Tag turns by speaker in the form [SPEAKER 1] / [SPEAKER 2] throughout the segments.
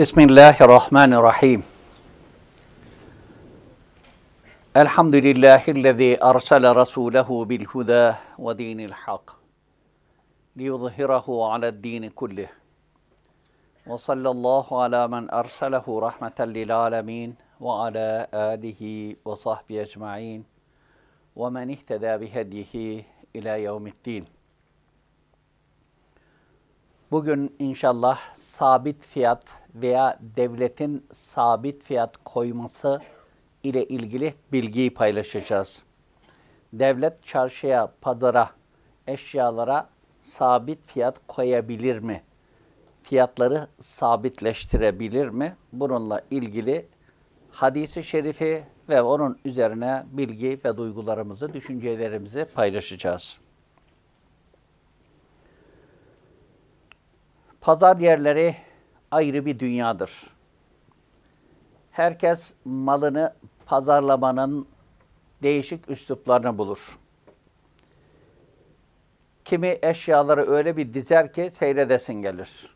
[SPEAKER 1] بسم الله الرحمن الرحيم الحمد لله الذي أرسل رسوله بالهدى ودين الحق ليظهره على الدين كله وصلى الله على من أرسله رحمة للعالمين وعلى آله وصحبه أجمعين ومن اهتدى بهديه إلى يوم الدين Bugün inşallah sabit fiyat veya devletin sabit fiyat koyması ile ilgili bilgiyi paylaşacağız. Devlet çarşıya, pazara, eşyalara sabit fiyat koyabilir mi? Fiyatları sabitleştirebilir mi? Bununla ilgili hadisi şerifi ve onun üzerine bilgi ve duygularımızı, düşüncelerimizi paylaşacağız. Pazar yerleri ayrı bir dünyadır. Herkes malını pazarlamanın değişik üsluplarını bulur. Kimi eşyaları öyle bir dizer ki seyredesin gelir.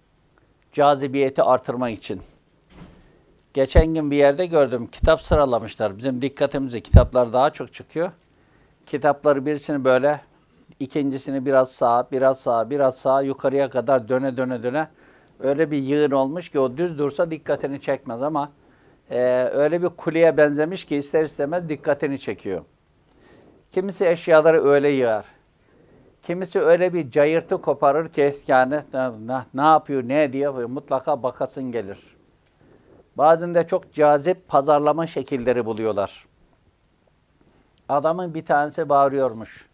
[SPEAKER 1] Cazibiyeti artırmak için. Geçen gün bir yerde gördüm kitap sıralamışlar. Bizim dikkatimizi kitaplar daha çok çıkıyor. Kitapları birisini böyle İkincisini biraz sağa, biraz sağa, biraz sağa yukarıya kadar döne döne döne öyle bir yığın olmuş ki o düz dursa dikkatini çekmez ama e, öyle bir kuleye benzemiş ki ister istemez dikkatini çekiyor. Kimisi eşyaları öyle yığar. Kimisi öyle bir cayırtı koparır ki yani ne, ne yapıyor, ne diyor mutlaka bakasın gelir. Bazen de çok cazip pazarlama şekilleri buluyorlar. Adamın bir tanesi bağırıyormuş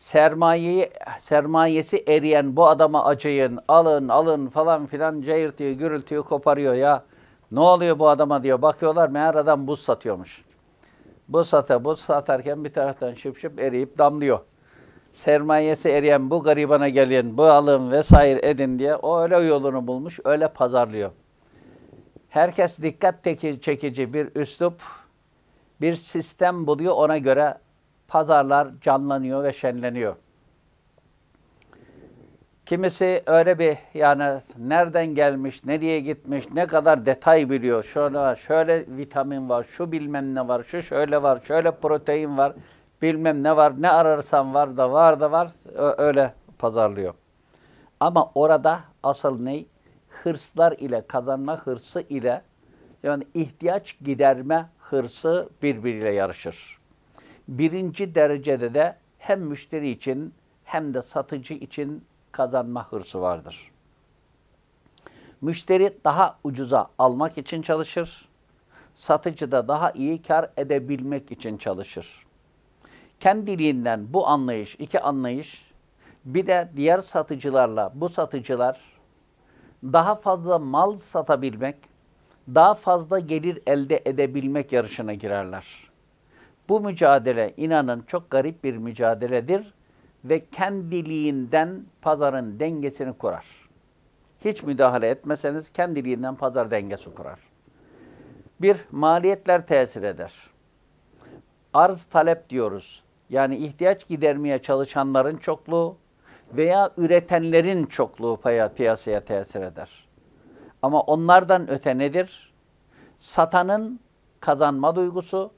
[SPEAKER 1] sermayeyi sermayesi eriyen bu adama acıyın, alın, alın falan filan cayırtıyor, gürültüyü koparıyor ya. Ne oluyor bu adama diyor. Bakıyorlar meğer adam buz satıyormuş. Buz sata, buz satarken bir taraftan şıp şıp eriyip damlıyor. Sermayesi eriyen bu garibana gelin, bu alın vesaire edin diye o öyle yolunu bulmuş, öyle pazarlıyor. Herkes dikkat çekici bir üslup, bir sistem buluyor ona göre pazarlar canlanıyor ve şenleniyor. Kimisi öyle bir yani nereden gelmiş, nereye gitmiş, ne kadar detay biliyor. Şöyle var, şöyle vitamin var, şu bilmem ne var, şu şöyle var, şöyle protein var, bilmem ne var, ne ararsan var da var da var öyle pazarlıyor. Ama orada asıl ne? Hırslar ile, kazanma hırsı ile yani ihtiyaç giderme hırsı birbiriyle yarışır birinci derecede de hem müşteri için hem de satıcı için kazanma hırsı vardır. Müşteri daha ucuza almak için çalışır. Satıcı da daha iyi kar edebilmek için çalışır. Kendiliğinden bu anlayış, iki anlayış bir de diğer satıcılarla bu satıcılar daha fazla mal satabilmek, daha fazla gelir elde edebilmek yarışına girerler. Bu mücadele inanın çok garip bir mücadeledir ve kendiliğinden pazarın dengesini kurar. Hiç müdahale etmeseniz kendiliğinden pazar dengesi kurar. Bir, maliyetler tesir eder. Arz talep diyoruz. Yani ihtiyaç gidermeye çalışanların çokluğu veya üretenlerin çokluğu piyasaya tesir eder. Ama onlardan öte nedir? Satanın kazanma duygusu,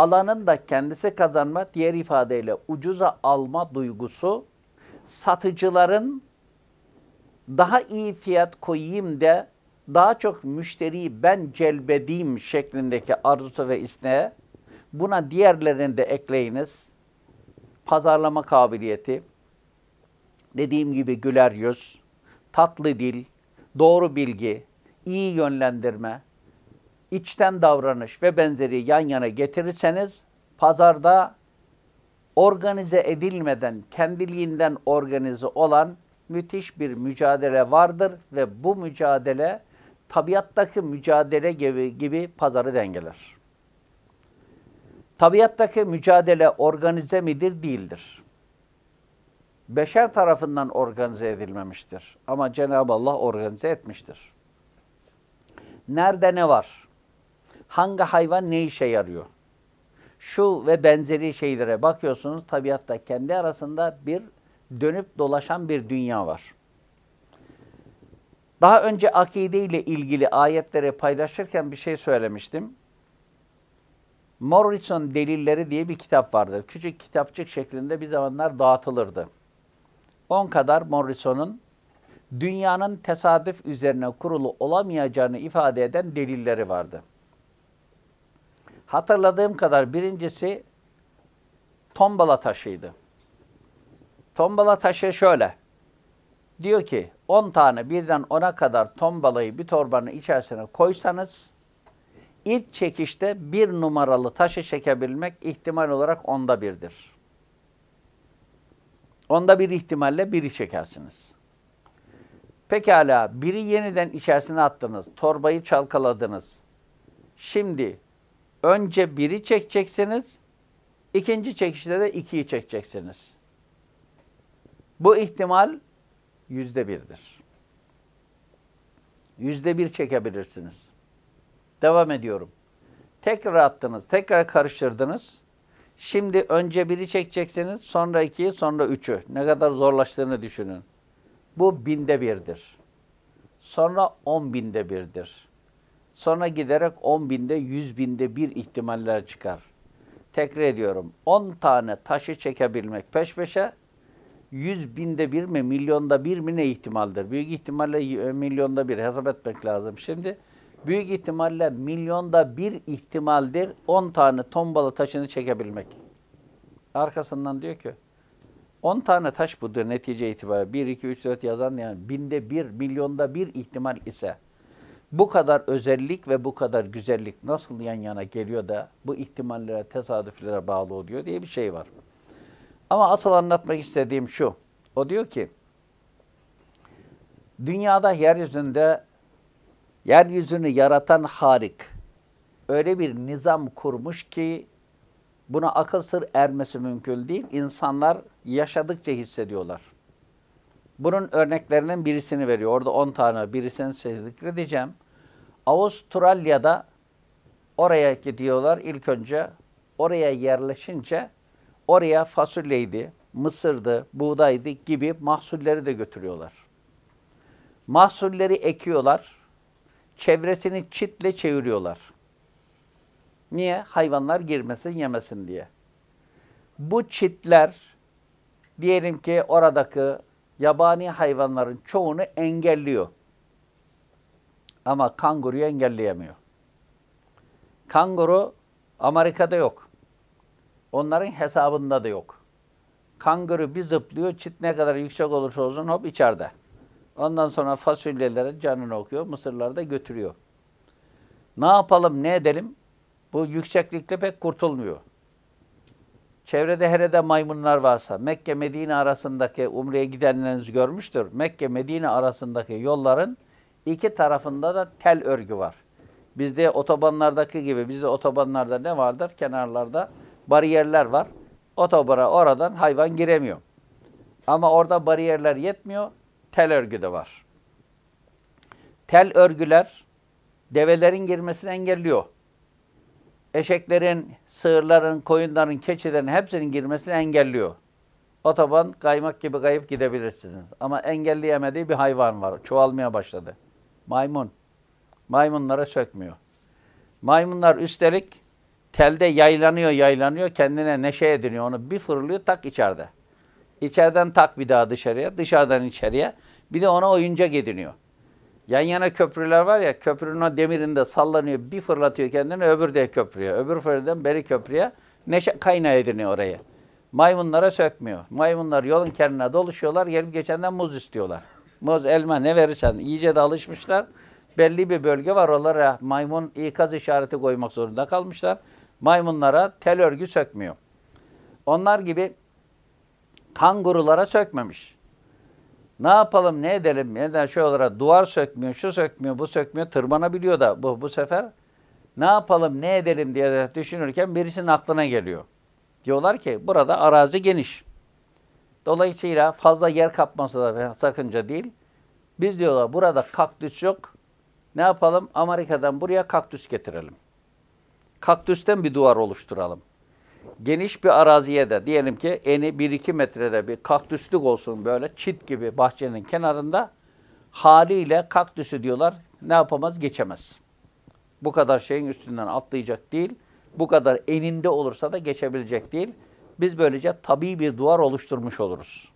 [SPEAKER 1] alanın da kendisi kazanma, diğer ifadeyle ucuza alma duygusu satıcıların daha iyi fiyat koyayım de daha çok müşteriyi ben celbedeyim şeklindeki arzusu ve isteğe buna diğerlerini de ekleyiniz. Pazarlama kabiliyeti, dediğim gibi güler yüz, tatlı dil, doğru bilgi, iyi yönlendirme, içten davranış ve benzeri yan yana getirirseniz pazarda organize edilmeden kendiliğinden organize olan müthiş bir mücadele vardır ve bu mücadele tabiattaki mücadele gibi, gibi pazarı dengeler. Tabiattaki mücadele organize midir? Değildir. Beşer tarafından organize edilmemiştir. Ama Cenab-ı Allah organize etmiştir. Nerede ne var? hangi hayvan ne işe yarıyor? Şu ve benzeri şeylere bakıyorsunuz tabiatta kendi arasında bir dönüp dolaşan bir dünya var. Daha önce akide ile ilgili ayetleri paylaşırken bir şey söylemiştim. Morrison Delilleri diye bir kitap vardır. Küçük kitapçık şeklinde bir zamanlar dağıtılırdı. 10 kadar Morrison'un dünyanın tesadüf üzerine kurulu olamayacağını ifade eden delilleri vardı. Hatırladığım kadar birincisi tombala taşıydı. Tombala taşı şöyle. Diyor ki 10 tane birden 10'a kadar tombalayı bir torbanın içerisine koysanız ilk çekişte bir numaralı taşı çekebilmek ihtimal olarak onda birdir. Onda bir ihtimalle biri çekersiniz. Pekala biri yeniden içerisine attınız, torbayı çalkaladınız. Şimdi Önce biri çekeceksiniz. ikinci çekişte de ikiyi çekeceksiniz. Bu ihtimal yüzde birdir. Yüzde bir çekebilirsiniz. Devam ediyorum. Tekrar attınız, tekrar karıştırdınız. Şimdi önce biri çekeceksiniz, sonra ikiyi, sonra üçü. Ne kadar zorlaştığını düşünün. Bu binde birdir. Sonra on binde birdir. Sonra giderek 10 binde, 100 binde bir ihtimaller çıkar. Tekrar ediyorum. 10 tane taşı çekebilmek peş peşe 100 binde bir mi, milyonda bir mi ne ihtimaldir? Büyük ihtimalle e, milyonda bir hesap etmek lazım. Şimdi büyük ihtimalle milyonda bir ihtimaldir 10 tane tombala taşını çekebilmek. Arkasından diyor ki 10 tane taş budur netice itibariyle. 1, 2, 3, 4 yazan yani binde bir, milyonda bir ihtimal ise bu kadar özellik ve bu kadar güzellik nasıl yan yana geliyor da bu ihtimallere, tesadüflere bağlı oluyor diye bir şey var. Ama asıl anlatmak istediğim şu. O diyor ki, dünyada yeryüzünde yeryüzünü yaratan harik öyle bir nizam kurmuş ki buna akıl sır ermesi mümkün değil. İnsanlar yaşadıkça hissediyorlar. Bunun örneklerinden birisini veriyor. Orada 10 tane birisini zikredeceğim. Avustralya'da oraya gidiyorlar İlk önce. Oraya yerleşince oraya fasulyeydi, mısırdı, buğdaydı gibi mahsulleri de götürüyorlar. Mahsulleri ekiyorlar. Çevresini çitle çeviriyorlar. Niye? Hayvanlar girmesin, yemesin diye. Bu çitler diyelim ki oradaki yabani hayvanların çoğunu engelliyor. Ama kanguruyu engelleyemiyor. Kanguru Amerika'da yok. Onların hesabında da yok. Kanguru bir zıplıyor, çit ne kadar yüksek olursa olsun hop içeride. Ondan sonra fasulyelerin canını okuyor, mısırları da götürüyor. Ne yapalım, ne edelim? Bu yükseklikte pek kurtulmuyor. Çevrede herede maymunlar varsa Mekke Medine arasındaki umreye gidenleriniz görmüştür. Mekke Medine arasındaki yolların iki tarafında da tel örgü var. Bizde otobanlardaki gibi bizde otobanlarda ne vardır? Kenarlarda bariyerler var. Otobara oradan hayvan giremiyor. Ama orada bariyerler yetmiyor. Tel örgü de var. Tel örgüler develerin girmesini engelliyor eşeklerin, sığırların, koyunların, keçilerin hepsinin girmesini engelliyor. Otoban kaymak gibi kayıp gidebilirsiniz. Ama engelleyemediği bir hayvan var. Çoğalmaya başladı. Maymun. Maymunlara sökmüyor. Maymunlar üstelik telde yaylanıyor yaylanıyor kendine neşe ediniyor. Onu bir fırlıyor tak içeride. İçeriden tak bir daha dışarıya, dışarıdan içeriye. Bir de ona oyuncak ediniyor. Yan yana köprüler var ya köprünün o demirinde sallanıyor bir fırlatıyor kendini öbür de köprüye. Öbür fırladan beri köprüye neşe kaynağı ediniyor orayı. Maymunlara sökmüyor. Maymunlar yolun kenarına doluşuyorlar gelip geçenden muz istiyorlar. Muz, elma ne verirsen iyice de alışmışlar. Belli bir bölge var onlara maymun ikaz işareti koymak zorunda kalmışlar. Maymunlara tel örgü sökmüyor. Onlar gibi kangurulara sökmemiş. Ne yapalım, ne edelim? Neden şey olarak duvar sökmüyor, şu sökmüyor, bu sökmüyor, tırmanabiliyor da bu bu sefer. Ne yapalım, ne edelim diye düşünürken birisinin aklına geliyor. Diyorlar ki burada arazi geniş. Dolayısıyla fazla yer kapması da sakınca değil. Biz diyorlar burada kaktüs yok. Ne yapalım? Amerika'dan buraya kaktüs getirelim. Kaktüsten bir duvar oluşturalım geniş bir araziye de diyelim ki eni 1-2 metrede bir kaktüslük olsun böyle çit gibi bahçenin kenarında haliyle kaktüsü diyorlar ne yapamaz geçemez. Bu kadar şeyin üstünden atlayacak değil. Bu kadar eninde olursa da geçebilecek değil. Biz böylece tabii bir duvar oluşturmuş oluruz.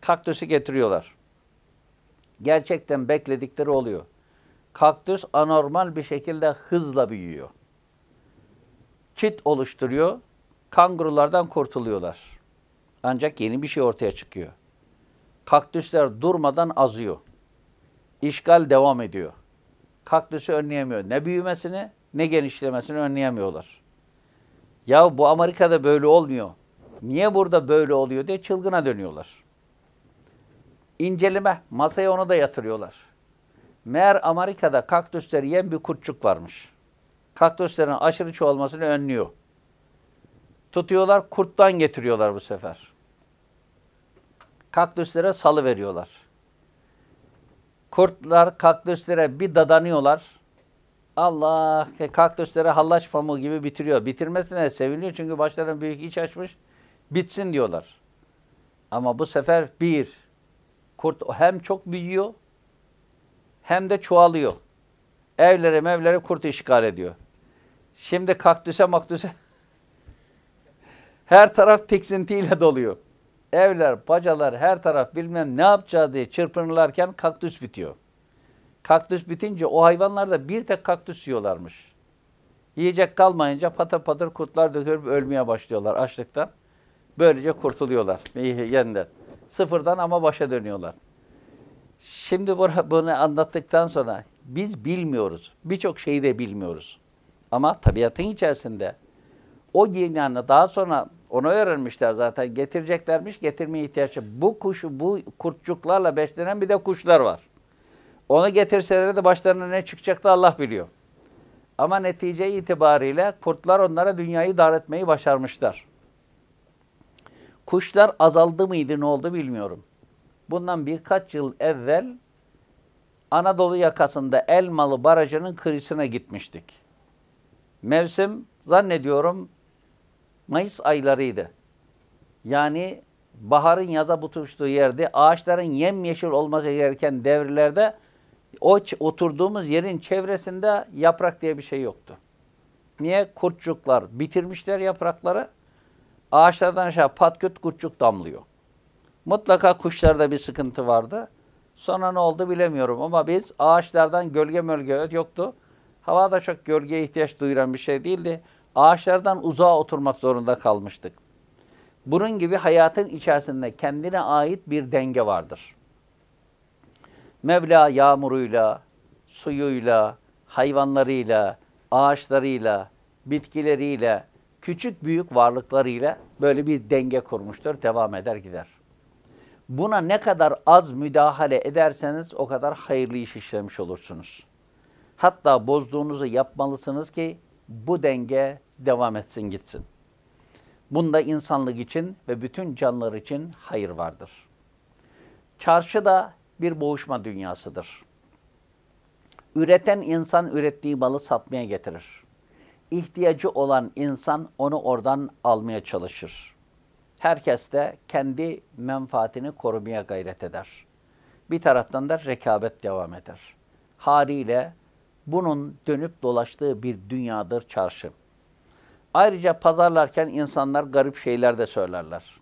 [SPEAKER 1] Kaktüsü getiriyorlar. Gerçekten bekledikleri oluyor. Kaktüs anormal bir şekilde hızla büyüyor. Çit oluşturuyor Kangurulardan kurtuluyorlar. Ancak yeni bir şey ortaya çıkıyor. Kaktüsler durmadan azıyor. İşgal devam ediyor. Kaktüsü önleyemiyor. Ne büyümesini ne genişlemesini önleyemiyorlar. Ya bu Amerika'da böyle olmuyor. Niye burada böyle oluyor diye çılgına dönüyorlar. İnceleme, masaya onu da yatırıyorlar. Meğer Amerika'da kaktüsleri yiyen bir kurtçuk varmış. Kaktüslerin aşırı çoğalmasını önlüyor. Tutuyorlar kurttan getiriyorlar bu sefer. Kaktüslere salı veriyorlar. Kurtlar kaktüslere bir dadanıyorlar. Allah e, kaktüslere hallaç pamuğu gibi bitiriyor. Bitirmesine seviniyor çünkü başların büyük iç açmış. Bitsin diyorlar. Ama bu sefer bir, kurt hem çok büyüyor hem de çoğalıyor. Evlere mevlere kurt işgal ediyor. Şimdi kaktüse maktüse her taraf tiksintiyle doluyor. Evler, bacalar, her taraf bilmem ne yapacağı diye çırpınırlarken kaktüs bitiyor. Kaktüs bitince o hayvanlar da bir tek kaktüs yiyorlarmış. Yiyecek kalmayınca patır patır kurtlar dökülüp ölmeye başlıyorlar açlıktan. Böylece kurtuluyorlar yeniden. Sıfırdan ama başa dönüyorlar. Şimdi bunu anlattıktan sonra biz bilmiyoruz. Birçok şeyi de bilmiyoruz. Ama tabiatın içerisinde o yeni daha sonra ona öğrenmişler zaten. Getireceklermiş, getirmeye ihtiyaçı. Bu kuşu bu kurtçuklarla beslenen bir de kuşlar var. Onu getirseler de başlarına ne çıkacak da Allah biliyor. Ama netice itibariyle kurtlar onlara dünyayı dar etmeyi başarmışlar. Kuşlar azaldı mıydı ne oldu bilmiyorum. Bundan birkaç yıl evvel Anadolu yakasında Elmalı Barajı'nın kıyısına gitmiştik. Mevsim zannediyorum Mayıs aylarıydı. Yani baharın yaza butuştuğu yerde, ağaçların yemyeşil olması gereken devirlerde o oturduğumuz yerin çevresinde yaprak diye bir şey yoktu. Niye? Kurtçuklar bitirmişler yaprakları. Ağaçlardan aşağı patküt kurtçuk damlıyor. Mutlaka kuşlarda bir sıkıntı vardı. Sonra ne oldu bilemiyorum ama biz ağaçlardan gölge mölge yoktu. Hava da çok gölgeye ihtiyaç duyuran bir şey değildi. Ağaçlardan uzağa oturmak zorunda kalmıştık. Bunun gibi hayatın içerisinde kendine ait bir denge vardır. Mevla yağmuruyla, suyuyla, hayvanlarıyla, ağaçlarıyla, bitkileriyle, küçük büyük varlıklarıyla böyle bir denge kurmuştur, devam eder gider. Buna ne kadar az müdahale ederseniz o kadar hayırlı iş işlemiş olursunuz. Hatta bozduğunuzu yapmalısınız ki bu denge devam etsin gitsin. Bunda insanlık için ve bütün canlılar için hayır vardır. Çarşı da bir boğuşma dünyasıdır. Üreten insan ürettiği malı satmaya getirir. İhtiyacı olan insan onu oradan almaya çalışır. Herkes de kendi menfaatini korumaya gayret eder. Bir taraftan da rekabet devam eder. Haliyle bunun dönüp dolaştığı bir dünyadır çarşı. Ayrıca pazarlarken insanlar garip şeyler de söylerler.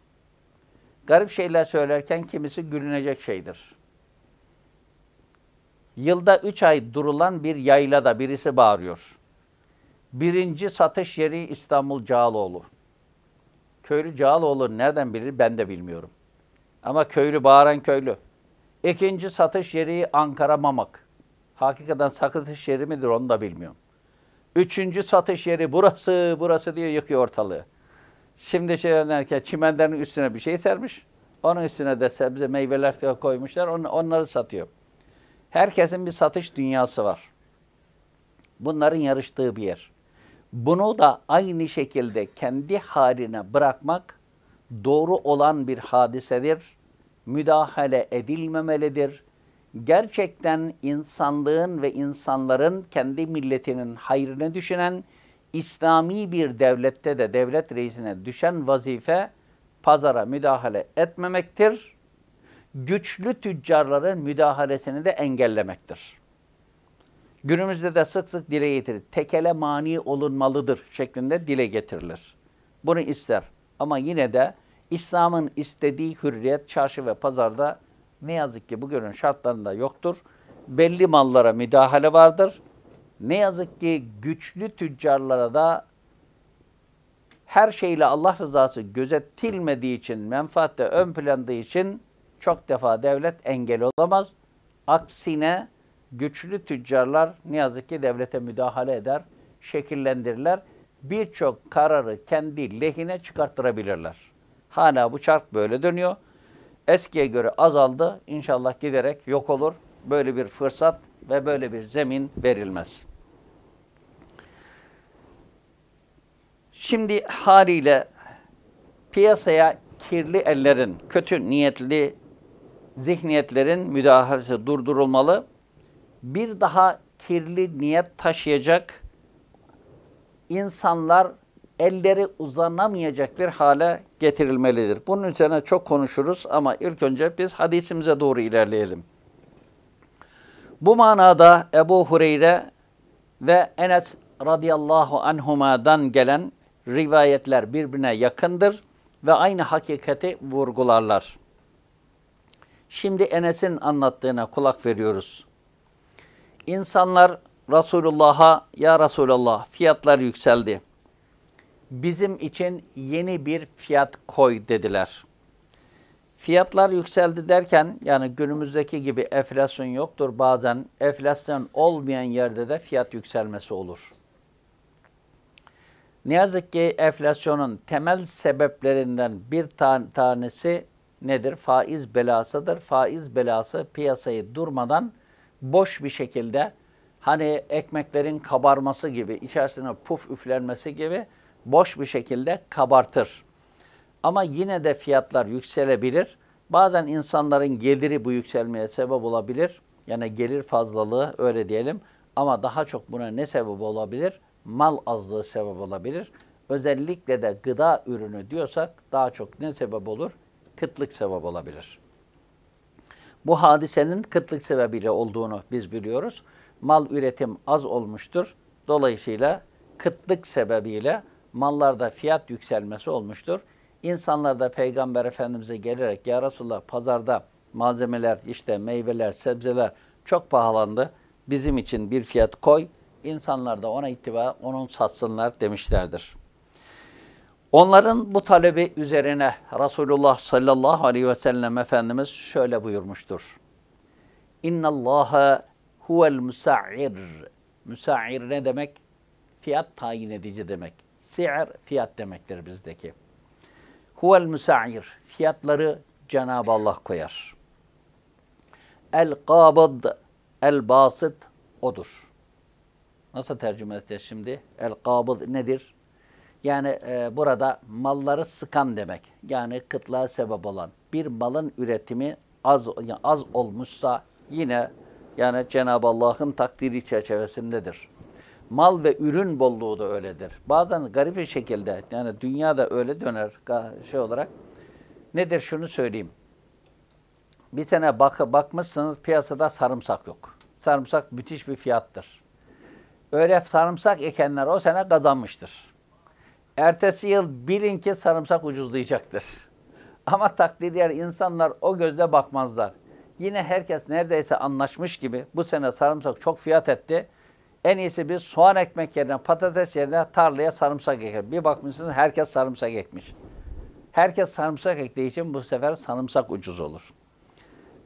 [SPEAKER 1] Garip şeyler söylerken kimisi gülünecek şeydir. Yılda üç ay durulan bir yaylada birisi bağırıyor. Birinci satış yeri İstanbul Cağaloğlu. Köylü Cağaloğlu nereden bilir ben de bilmiyorum. Ama köylü bağıran köylü. İkinci satış yeri Ankara Mamak. Hakikaten satış yeri midir onu da bilmiyorum. Üçüncü satış yeri burası, burası diye yıkıyor ortalığı. Şimdi şey derken çimenlerin üstüne bir şey sermiş. Onun üstüne de sebze meyveler koymuşlar. On, onları satıyor. Herkesin bir satış dünyası var. Bunların yarıştığı bir yer. Bunu da aynı şekilde kendi haline bırakmak doğru olan bir hadisedir. Müdahale edilmemelidir gerçekten insanlığın ve insanların kendi milletinin hayrını düşünen İslami bir devlette de devlet reisine düşen vazife pazara müdahale etmemektir. Güçlü tüccarların müdahalesini de engellemektir. Günümüzde de sık sık dile getirir. Tekele mani olunmalıdır şeklinde dile getirilir. Bunu ister ama yine de İslam'ın istediği hürriyet çarşı ve pazarda ne yazık ki bugünün şartlarında yoktur. Belli mallara müdahale vardır. Ne yazık ki güçlü tüccarlara da her şeyle Allah rızası gözetilmediği için, menfaatte ön plandığı için çok defa devlet engel olamaz. Aksine güçlü tüccarlar ne yazık ki devlete müdahale eder, şekillendirirler. Birçok kararı kendi lehine çıkarttırabilirler. Hala bu çark böyle dönüyor eskiye göre azaldı. İnşallah giderek yok olur. Böyle bir fırsat ve böyle bir zemin verilmez. Şimdi haliyle piyasaya kirli ellerin, kötü niyetli zihniyetlerin müdahalesi durdurulmalı. Bir daha kirli niyet taşıyacak insanlar elleri uzanamayacak bir hale getirilmelidir. Bunun üzerine çok konuşuruz ama ilk önce biz hadisimize doğru ilerleyelim. Bu manada Ebu Hureyre ve Enes radıyallahu anhumadan gelen rivayetler birbirine yakındır ve aynı hakikati vurgularlar. Şimdi Enes'in anlattığına kulak veriyoruz. İnsanlar Resulullah'a ya Resulullah fiyatlar yükseldi bizim için yeni bir fiyat koy dediler. Fiyatlar yükseldi derken yani günümüzdeki gibi enflasyon yoktur. Bazen enflasyon olmayan yerde de fiyat yükselmesi olur. Ne yazık ki enflasyonun temel sebeplerinden bir tan tanesi nedir? Faiz belasıdır. Faiz belası piyasayı durmadan boş bir şekilde hani ekmeklerin kabarması gibi, içerisine puf üflenmesi gibi boş bir şekilde kabartır. Ama yine de fiyatlar yükselebilir. Bazen insanların geliri bu yükselmeye sebep olabilir. Yani gelir fazlalığı öyle diyelim. Ama daha çok buna ne sebep olabilir? Mal azlığı sebep olabilir. Özellikle de gıda ürünü diyorsak daha çok ne sebep olur? Kıtlık sebep olabilir. Bu hadisenin kıtlık sebebiyle olduğunu biz biliyoruz. Mal üretim az olmuştur. Dolayısıyla kıtlık sebebiyle mallarda fiyat yükselmesi olmuştur. İnsanlar da Peygamber Efendimiz'e gelerek ya Resulallah pazarda malzemeler işte meyveler, sebzeler çok pahalandı. Bizim için bir fiyat koy. İnsanlar da ona ittiba onun satsınlar demişlerdir. Onların bu talebi üzerine Resulullah sallallahu aleyhi ve sellem Efendimiz şöyle buyurmuştur. İnna Allaha huvel müsa'ir. Müsa'ir ne demek? Fiyat tayin edici demek. Si'r fiyat demektir bizdeki. Huvel müsa'ir. Fiyatları Cenab-ı Allah koyar. El kabıd, el basit odur. Nasıl tercüme edeceğiz şimdi? El kabıd nedir? Yani e, burada malları sıkan demek. Yani kıtlığa sebep olan. Bir malın üretimi az yani az olmuşsa yine yani Cenab-ı Allah'ın takdiri çerçevesindedir mal ve ürün bolluğu da öyledir. Bazen garip bir şekilde yani dünya da öyle döner şey olarak. Nedir şunu söyleyeyim. Bir sene bak bakmışsınız piyasada sarımsak yok. Sarımsak müthiş bir fiyattır. Öyle sarımsak ekenler o sene kazanmıştır. Ertesi yıl bilin ki sarımsak ucuzlayacaktır. Ama takdir yer insanlar o gözle bakmazlar. Yine herkes neredeyse anlaşmış gibi bu sene sarımsak çok fiyat etti en iyisi biz soğan ekmek yerine, patates yerine tarlaya sarımsak eker. Bir bakmışsınız herkes sarımsak ekmiş. Herkes sarımsak ektiği için bu sefer sarımsak ucuz olur.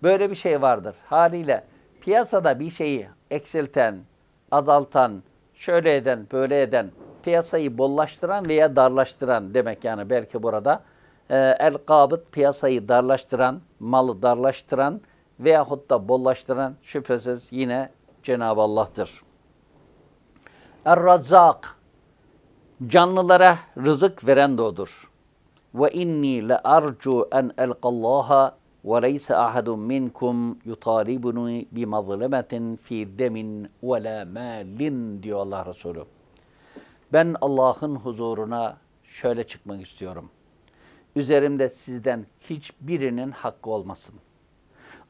[SPEAKER 1] Böyle bir şey vardır. Haliyle piyasada bir şeyi eksilten, azaltan, şöyle eden, böyle eden, piyasayı bollaştıran veya darlaştıran demek yani belki burada e, el kabıt piyasayı darlaştıran, malı darlaştıran veyahut da bollaştıran şüphesiz yine Cenab-ı Allah'tır. Er-Razzak canlılara rızık veren de odur. Ve inni le arcu en elqallaha ve leyse ahadun minkum yutaribuni bi mazlemetin fi demin ve la malin diyor Allah Resulü. Ben Allah'ın huzuruna şöyle çıkmak istiyorum. Üzerimde sizden hiçbirinin hakkı olmasın.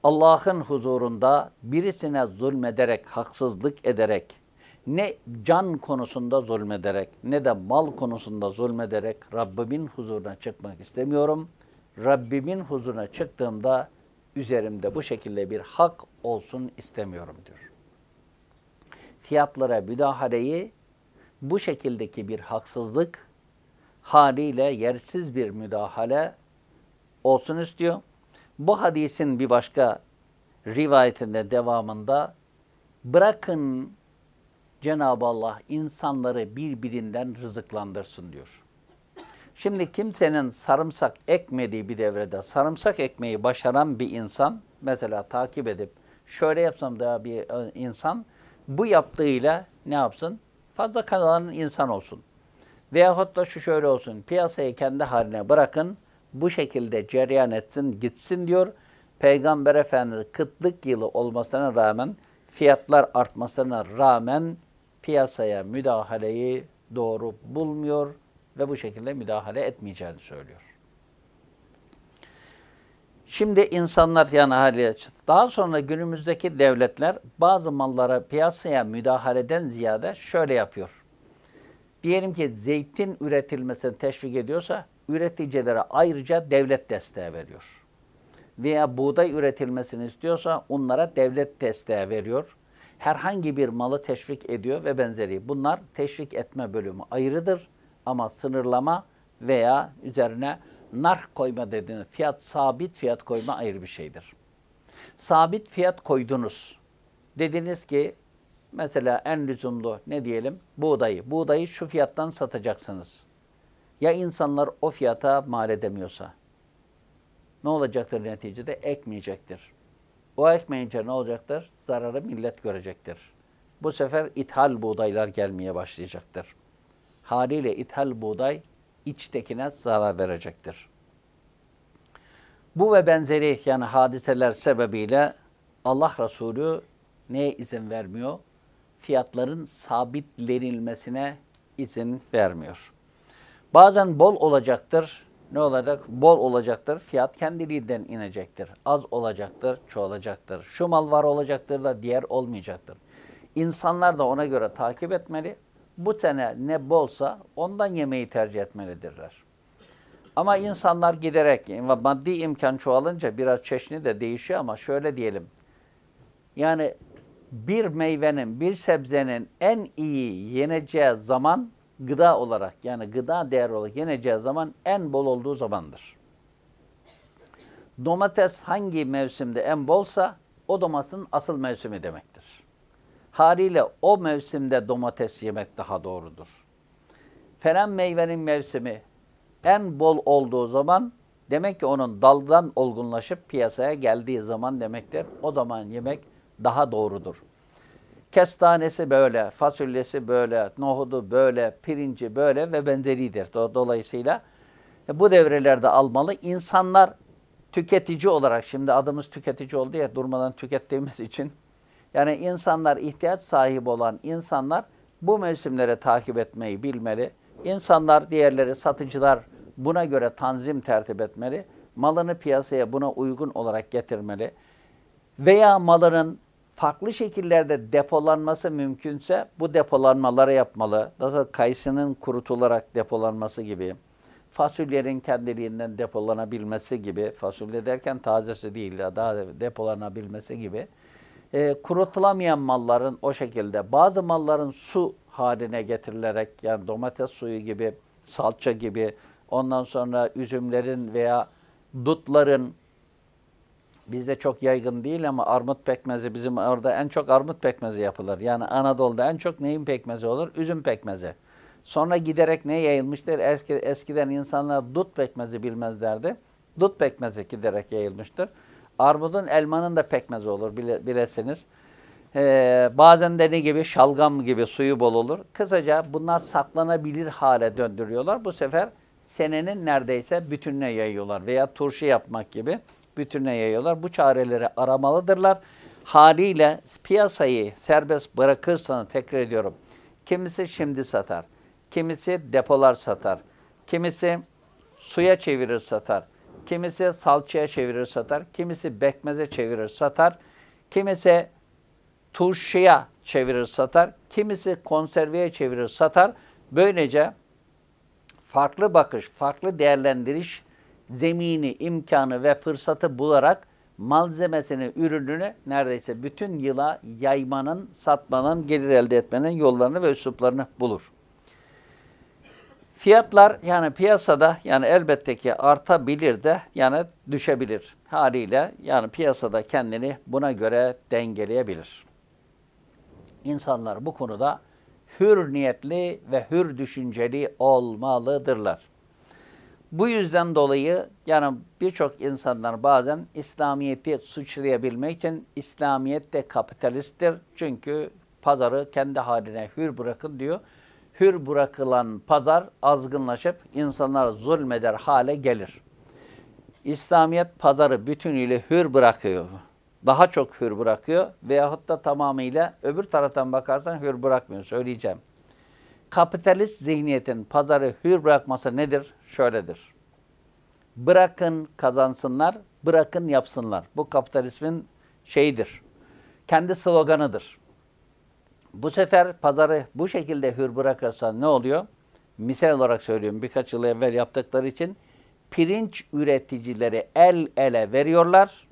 [SPEAKER 1] Allah'ın huzurunda birisine zulmederek, haksızlık ederek, ne can konusunda zulmederek ne de mal konusunda zulmederek Rabbimin huzuruna çıkmak istemiyorum. Rabbimin huzuruna çıktığımda üzerimde bu şekilde bir hak olsun istemiyorum diyor. Fiyatlara müdahaleyi bu şekildeki bir haksızlık haliyle yersiz bir müdahale olsun istiyor. Bu hadisin bir başka rivayetinde devamında bırakın Cenab-ı Allah insanları birbirinden rızıklandırsın diyor. Şimdi kimsenin sarımsak ekmediği bir devrede sarımsak ekmeyi başaran bir insan mesela takip edip şöyle yapsam daha bir e, insan bu yaptığıyla ne yapsın? Fazla kazanan insan olsun. Veyahut da şu şöyle olsun piyasayı kendi haline bırakın bu şekilde cereyan etsin gitsin diyor. Peygamber Efendimiz kıtlık yılı olmasına rağmen fiyatlar artmasına rağmen piyasaya müdahaleyi doğru bulmuyor ve bu şekilde müdahale etmeyeceğini söylüyor. Şimdi insanlar yani haliye daha sonra günümüzdeki devletler bazı mallara piyasaya müdahaleden ziyade şöyle yapıyor. Diyelim ki zeytin üretilmesini teşvik ediyorsa üreticilere ayrıca devlet desteği veriyor. Veya buğday üretilmesini istiyorsa onlara devlet desteği veriyor herhangi bir malı teşvik ediyor ve benzeri. Bunlar teşvik etme bölümü ayrıdır ama sınırlama veya üzerine narh koyma dediğiniz fiyat sabit fiyat koyma ayrı bir şeydir. Sabit fiyat koydunuz. Dediniz ki mesela en lüzumlu ne diyelim buğdayı. Buğdayı şu fiyattan satacaksınız. Ya insanlar o fiyata mal edemiyorsa ne olacaktır neticede? Ekmeyecektir. O ekmeyince ne olacaktır? Zararı millet görecektir. Bu sefer ithal buğdaylar gelmeye başlayacaktır. Haliyle ithal buğday içtekine zarar verecektir. Bu ve benzeri yani hadiseler sebebiyle Allah Resulü neye izin vermiyor? Fiyatların sabitlenilmesine izin vermiyor. Bazen bol olacaktır, ne olacak? Bol olacaktır. Fiyat kendiliğinden inecektir. Az olacaktır, çoğalacaktır. Şu mal var olacaktır da diğer olmayacaktır. İnsanlar da ona göre takip etmeli. Bu sene ne bolsa ondan yemeği tercih etmelidirler. Ama insanlar giderek maddi imkan çoğalınca biraz çeşni de değişiyor ama şöyle diyelim. Yani bir meyvenin, bir sebzenin en iyi yeneceği zaman gıda olarak yani gıda değer olarak yeneceği zaman en bol olduğu zamandır. Domates hangi mevsimde en bolsa o domatesin asıl mevsimi demektir. Haliyle o mevsimde domates yemek daha doğrudur. Feren meyvenin mevsimi en bol olduğu zaman demek ki onun daldan olgunlaşıp piyasaya geldiği zaman demektir. O zaman yemek daha doğrudur. Kestanesi böyle, fasulyesi böyle, nohudu böyle, pirinci böyle ve benzeridir. Dolayısıyla e, bu devrelerde almalı. İnsanlar tüketici olarak, şimdi adımız tüketici oldu ya durmadan tükettiğimiz için. Yani insanlar, ihtiyaç sahibi olan insanlar bu mevsimlere takip etmeyi bilmeli. İnsanlar, diğerleri, satıcılar buna göre tanzim tertip etmeli. Malını piyasaya buna uygun olarak getirmeli. Veya malının farklı şekillerde depolanması mümkünse bu depolanmaları yapmalı. Nasıl kayısının kurutularak depolanması gibi, fasulyenin kendiliğinden depolanabilmesi gibi, fasulye derken tazesi değil ya daha depolanabilmesi gibi, e, kurutulamayan malların o şekilde, bazı malların su haline getirilerek yani domates suyu gibi, salça gibi, ondan sonra üzümlerin veya dutların bizde çok yaygın değil ama armut pekmezi bizim orada en çok armut pekmezi yapılır. Yani Anadolu'da en çok neyin pekmezi olur? Üzüm pekmezi. Sonra giderek ne yayılmıştır? Eski, eskiden insanlar dut pekmezi bilmezlerdi. Dut pekmezi giderek yayılmıştır. Armudun, elmanın da pekmezi olur bile, bilesiniz. Ee, bazen de ne gibi? Şalgam gibi suyu bol olur. Kısaca bunlar saklanabilir hale döndürüyorlar. Bu sefer senenin neredeyse bütününe yayıyorlar veya turşu yapmak gibi bütüne yayıyorlar. Bu çareleri aramalıdırlar. Haliyle piyasayı serbest bırakırsanız tekrar ediyorum. Kimisi şimdi satar, kimisi depolar satar, kimisi suya çevirir satar, kimisi salçaya çevirir satar, kimisi bekmeze çevirir satar, kimisi turşuya çevirir satar, kimisi konserveye çevirir satar. Böylece farklı bakış, farklı değerlendiriş zemini, imkanı ve fırsatı bularak malzemesini, ürününü neredeyse bütün yıla yaymanın, satmanın, gelir elde etmenin yollarını ve üsluplarını bulur. Fiyatlar yani piyasada yani elbette ki artabilir de yani düşebilir haliyle yani piyasada kendini buna göre dengeleyebilir. İnsanlar bu konuda hür niyetli ve hür düşünceli olmalıdırlar. Bu yüzden dolayı yani birçok insanlar bazen İslamiyet'i suçlayabilmek için İslamiyet de kapitalisttir. Çünkü pazarı kendi haline hür bırakın diyor. Hür bırakılan pazar azgınlaşıp insanlar zulmeder hale gelir. İslamiyet pazarı bütünüyle hür bırakıyor. Daha çok hür bırakıyor veyahut da tamamıyla öbür taraftan bakarsan hür bırakmıyor söyleyeceğim kapitalist zihniyetin pazarı hür bırakması nedir? Şöyledir. Bırakın kazansınlar, bırakın yapsınlar. Bu kapitalizmin şeyidir. Kendi sloganıdır. Bu sefer pazarı bu şekilde hür bırakırsan ne oluyor? Misal olarak söylüyorum birkaç yıl evvel yaptıkları için pirinç üreticileri el ele veriyorlar.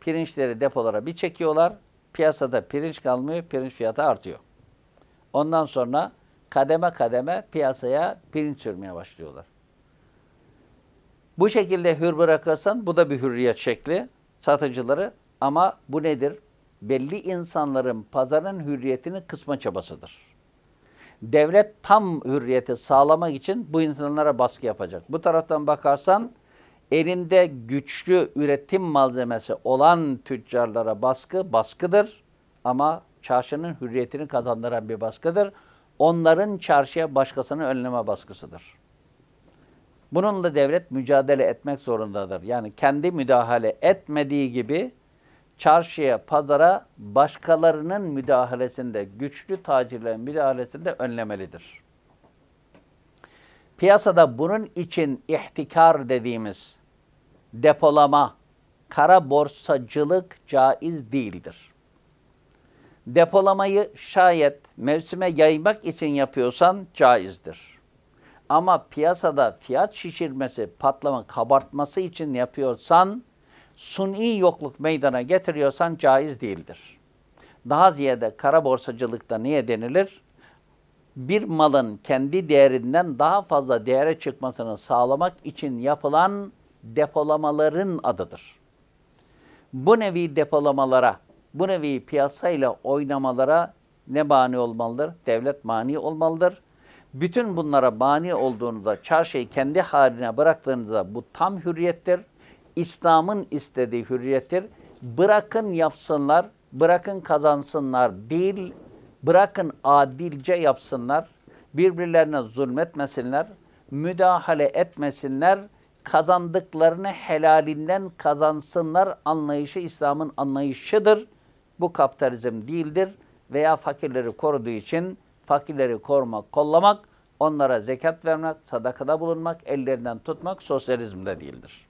[SPEAKER 1] Pirinçleri depolara bir çekiyorlar. Piyasada pirinç kalmıyor, pirinç fiyatı artıyor. Ondan sonra kademe kademe piyasaya pirinç sürmeye başlıyorlar. Bu şekilde hür bırakırsan bu da bir hürriyet şekli satıcıları ama bu nedir? Belli insanların pazarın hürriyetini kısma çabasıdır. Devlet tam hürriyeti sağlamak için bu insanlara baskı yapacak. Bu taraftan bakarsan elinde güçlü üretim malzemesi olan tüccarlara baskı baskıdır ama çarşının hürriyetini kazandıran bir baskıdır onların çarşıya başkasını önleme baskısıdır. Bununla devlet mücadele etmek zorundadır. Yani kendi müdahale etmediği gibi çarşıya, pazara başkalarının müdahalesinde, güçlü tacirlerin müdahalesinde önlemelidir. Piyasada bunun için ihtikar dediğimiz depolama, kara borsacılık caiz değildir. Depolamayı şayet mevsime yaymak için yapıyorsan caizdir. Ama piyasada fiyat şişirmesi, patlama, kabartması için yapıyorsan, suni yokluk meydana getiriyorsan caiz değildir. Daha ziyade kara borsacılıkta niye denilir? Bir malın kendi değerinden daha fazla değere çıkmasını sağlamak için yapılan depolamaların adıdır. Bu nevi depolamalara bu nevi piyasayla oynamalara ne mani olmalıdır? Devlet mani olmalıdır. Bütün bunlara bani olduğunuzda, çarşıyı kendi haline bıraktığınızda bu tam hürriyettir. İslam'ın istediği hürriyettir. Bırakın yapsınlar, bırakın kazansınlar değil, bırakın adilce yapsınlar, birbirlerine zulmetmesinler, müdahale etmesinler, kazandıklarını helalinden kazansınlar anlayışı İslam'ın anlayışıdır. Bu kapitalizm değildir veya fakirleri koruduğu için fakirleri korumak, kollamak, onlara zekat vermek, sadakada bulunmak, ellerinden tutmak sosyalizmde değildir.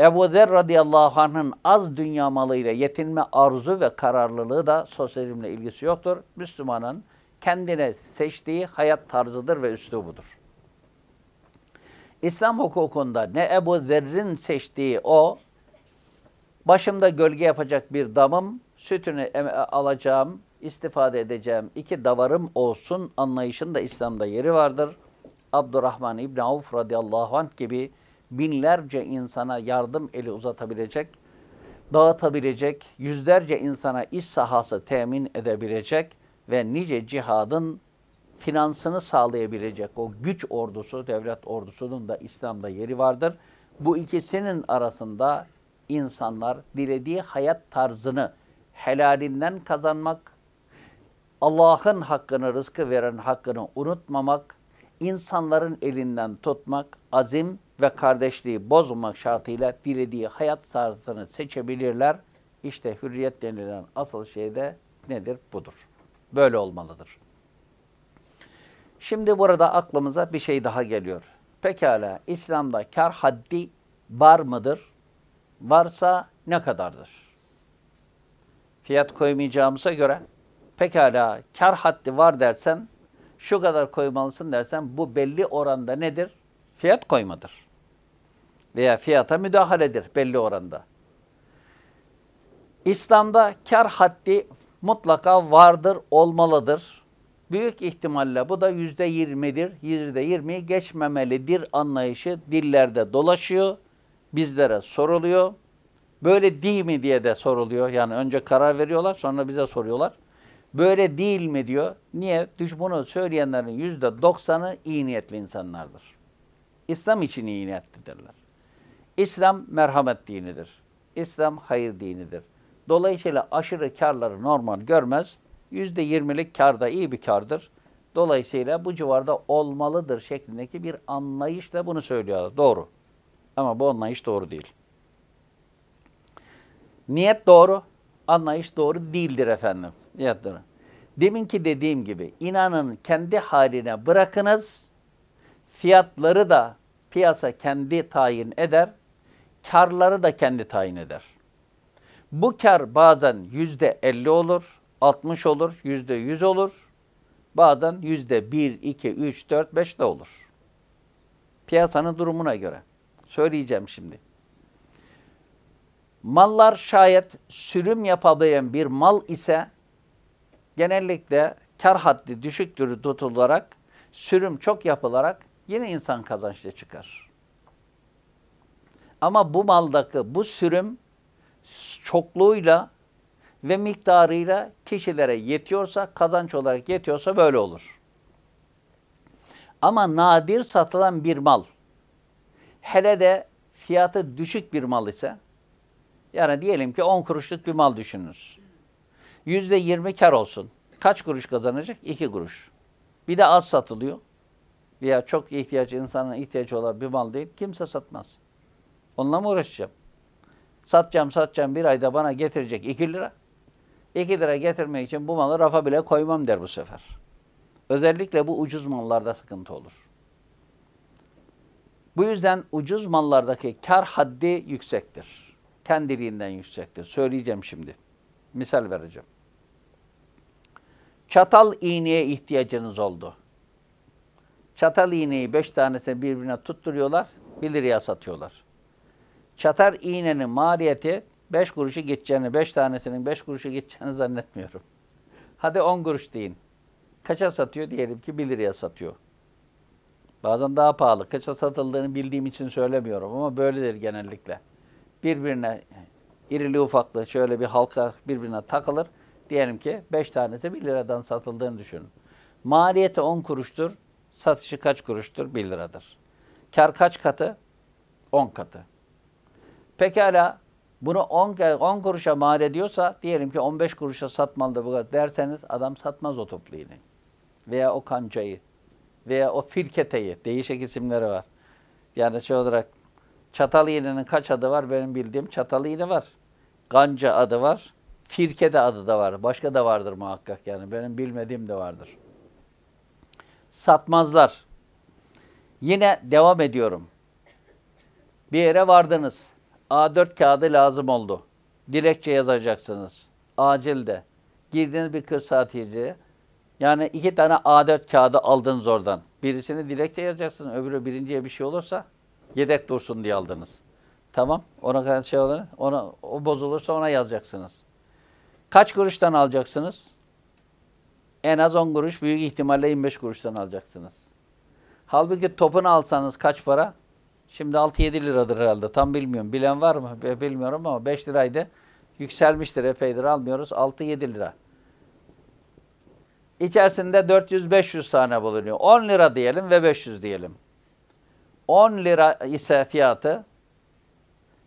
[SPEAKER 1] Ebu Zer radıyallahu anh'ın az dünya malıyla yetinme arzu ve kararlılığı da sosyalizmle ilgisi yoktur. Müslümanın kendine seçtiği hayat tarzıdır ve üslubudur. İslam hukukunda ne Ebu Zer'in seçtiği o, başımda gölge yapacak bir damım, sütünü alacağım, istifade edeceğim iki davarım olsun anlayışın da İslam'da yeri vardır. Abdurrahman İbni Avf radıyallahu anh gibi binlerce insana yardım eli uzatabilecek, dağıtabilecek, yüzlerce insana iş sahası temin edebilecek ve nice cihadın finansını sağlayabilecek o güç ordusu, devlet ordusunun da İslam'da yeri vardır. Bu ikisinin arasında insanlar dilediği hayat tarzını helalinden kazanmak, Allah'ın hakkını, rızkı veren hakkını unutmamak, insanların elinden tutmak, azim ve kardeşliği bozmak şartıyla dilediği hayat tarzını seçebilirler. İşte hürriyet denilen asıl şey de nedir? Budur. Böyle olmalıdır. Şimdi burada aklımıza bir şey daha geliyor. Pekala İslam'da kar haddi var mıdır? Varsa ne kadardır? fiyat koymayacağımıza göre pekala kar haddi var dersen, şu kadar koymalısın dersen bu belli oranda nedir? Fiyat koymadır. Veya fiyata müdahaledir belli oranda. İslam'da kar haddi mutlaka vardır, olmalıdır. Büyük ihtimalle bu da yüzde yirmidir, yüzde yirmi geçmemelidir anlayışı dillerde dolaşıyor, bizlere soruluyor. Böyle değil mi diye de soruluyor. Yani önce karar veriyorlar sonra bize soruyorlar. Böyle değil mi diyor. Niye? Bunu söyleyenlerin yüzde doksanı iyi niyetli insanlardır. İslam için iyi niyetlidirler. İslam merhamet dinidir. İslam hayır dinidir. Dolayısıyla aşırı karları normal görmez. Yüzde yirmilik kar da iyi bir kardır. Dolayısıyla bu civarda olmalıdır şeklindeki bir anlayışla bunu söylüyorlar. Doğru. Ama bu anlayış doğru değil. Niyet doğru, anlayış doğru değildir efendim. niyet Niyetleri. Deminki dediğim gibi inanın kendi haline bırakınız. Fiyatları da piyasa kendi tayin eder. Karları da kendi tayin eder. Bu kar bazen yüzde elli olur, altmış olur, yüzde yüz olur. Bazen yüzde bir, iki, üç, dört, beş de olur. Piyasanın durumuna göre. Söyleyeceğim şimdi. Mallar şayet sürüm yapabilen bir mal ise genellikle kar haddi düşüktür tutularak sürüm çok yapılarak yine insan kazançlı çıkar. Ama bu maldaki bu sürüm çokluğuyla ve miktarıyla kişilere yetiyorsa, kazanç olarak yetiyorsa böyle olur. Ama nadir satılan bir mal, hele de fiyatı düşük bir mal ise, yani diyelim ki 10 kuruşluk bir mal düşününüz. yüzde %20 kar olsun. Kaç kuruş kazanacak? 2 kuruş. Bir de az satılıyor. Veya çok ihtiyacı insanın ihtiyacı olan bir mal değil. Kimse satmaz. Onunla mı uğraşacağım? Satacağım, satacağım bir ayda bana getirecek 2 lira. 2 lira getirmek için bu malı rafa bile koymam der bu sefer. Özellikle bu ucuz mallarda sıkıntı olur. Bu yüzden ucuz mallardaki kar haddi yüksektir kendiliğinden yüksektir. Söyleyeceğim şimdi. Misal vereceğim. Çatal iğneye ihtiyacınız oldu. Çatal iğneyi beş tanesini birbirine tutturuyorlar, bir liraya satıyorlar. Çatar iğnenin maliyeti beş kuruşu geçeceğini, beş tanesinin beş kuruşu geçeceğini zannetmiyorum. Hadi on kuruş deyin. Kaça satıyor? Diyelim ki bir liraya satıyor. Bazen daha pahalı. Kaça satıldığını bildiğim için söylemiyorum ama böyledir genellikle birbirine irili ufaklı şöyle bir halka birbirine takılır. Diyelim ki 5 tanesi 1 liradan satıldığını düşünün. Maliyeti 10 kuruştur. Satışı kaç kuruştur? 1 liradır. Kar kaç katı? 10 katı. Pekala bunu 10, 10 kuruşa mal ediyorsa diyelim ki 15 kuruşa satmalı bu kadar derseniz adam satmaz o toplu Veya o kancayı veya o firketeyi. Değişik isimleri var. Yani şey olarak Çatal iğnenin kaç adı var benim bildiğim? Çatal iğne var. Ganca adı var. Firke de adı da var. Başka da vardır muhakkak yani. Benim bilmediğim de vardır. Satmazlar. Yine devam ediyorum. Bir yere vardınız. A4 kağıdı lazım oldu. Dilekçe yazacaksınız. Acilde. Girdiniz bir kır kırsaatiyeciye. Yani iki tane A4 kağıdı aldınız oradan. Birisini dilekçe yazacaksınız. Öbürü birinciye bir şey olursa Yedek dursun diye aldınız. Tamam. Ona kadar şey olur. Ona, o bozulursa ona yazacaksınız. Kaç kuruştan alacaksınız? En az 10 kuruş, büyük ihtimalle 25 kuruştan alacaksınız. Halbuki topunu alsanız kaç para? Şimdi 6-7 liradır herhalde. Tam bilmiyorum. Bilen var mı? Bilmiyorum ama 5 liraydı. Yükselmiştir epeydir almıyoruz. 6-7 lira. İçerisinde 400-500 tane bulunuyor. 10 lira diyelim ve 500 diyelim. 10 lira ise fiyatı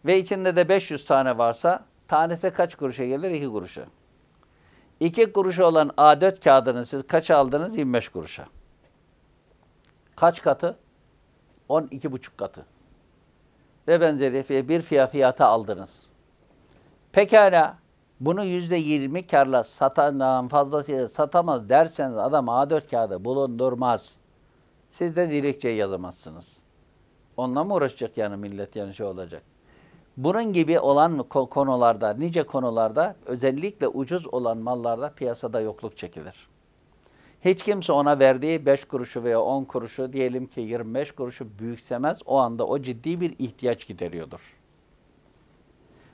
[SPEAKER 1] ve içinde de 500 tane varsa tanesi kaç kuruşa gelir? 2 kuruşa. 2 kuruşa olan A4 kağıdını siz kaç aldınız? 25 kuruşa. Kaç katı? 12,5 katı. Ve benzeri bir fiyat fiyata aldınız. Pekala bunu %20 karla satandan fazlasıyla satamaz derseniz adam A4 kağıdı bulundurmaz. Siz de dilekçeyi yazamazsınız. Onunla mı uğraşacak yani millet yani şey olacak. Bunun gibi olan konularda, nice konularda özellikle ucuz olan mallarda piyasada yokluk çekilir. Hiç kimse ona verdiği 5 kuruşu veya 10 kuruşu diyelim ki 25 kuruşu büyüksemez. O anda o ciddi bir ihtiyaç gideriyordur.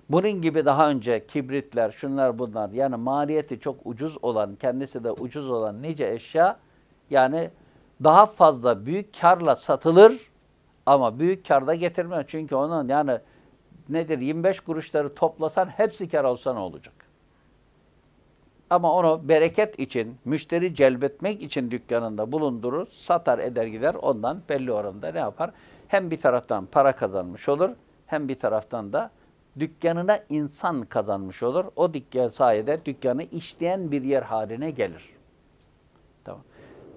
[SPEAKER 1] Bunun gibi daha önce kibritler, şunlar bunlar yani maliyeti çok ucuz olan, kendisi de ucuz olan nice eşya yani daha fazla büyük karla satılır ama büyük karda da getirmiyor. Çünkü onun yani nedir 25 kuruşları toplasan hepsi kar olsa ne olacak? Ama onu bereket için, müşteri celbetmek için dükkanında bulundurur, satar eder gider. Ondan belli oranda ne yapar? Hem bir taraftan para kazanmış olur, hem bir taraftan da dükkanına insan kazanmış olur. O dükkan sayede dükkanı işleyen bir yer haline gelir. Tamam.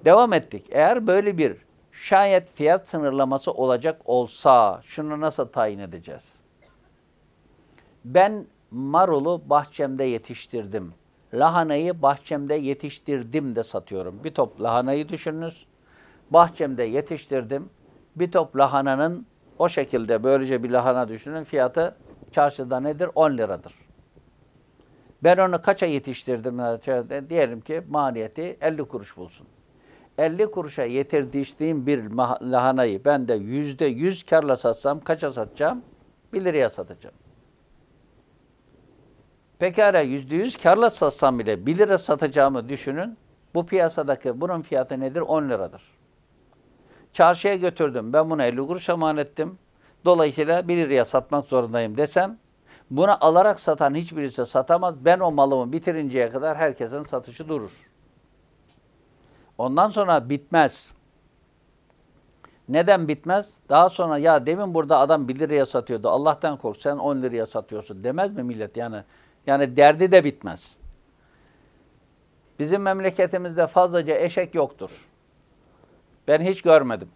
[SPEAKER 1] Devam ettik. Eğer böyle bir şayet fiyat sınırlaması olacak olsa şunu nasıl tayin edeceğiz? Ben marulu bahçemde yetiştirdim. Lahanayı bahçemde yetiştirdim de satıyorum. Bir top lahanayı düşününüz. Bahçemde yetiştirdim. Bir top lahananın o şekilde böylece bir lahana düşünün fiyatı çarşıda nedir? 10 liradır. Ben onu kaça yetiştirdim? Diyelim ki maliyeti 50 kuruş bulsun. 50 kuruşa yetirdiğim bir lahanayı ben de yüzde yüz karla satsam kaça satacağım? 1 liraya satacağım. Pekala yüzde yüz karla satsam bile 1 lira satacağımı düşünün. Bu piyasadaki bunun fiyatı nedir? 10 liradır. Çarşıya götürdüm. Ben bunu 50 kuruşa aman ettim. Dolayısıyla 1 liraya satmak zorundayım desem bunu alarak satan hiçbirisi satamaz. Ben o malımı bitirinceye kadar herkesin satışı durur. Ondan sonra bitmez. Neden bitmez? Daha sonra ya demin burada adam 1 liraya satıyordu. Allah'tan kork sen 10 liraya satıyorsun demez mi millet? Yani yani derdi de bitmez. Bizim memleketimizde fazlaca eşek yoktur. Ben hiç görmedim.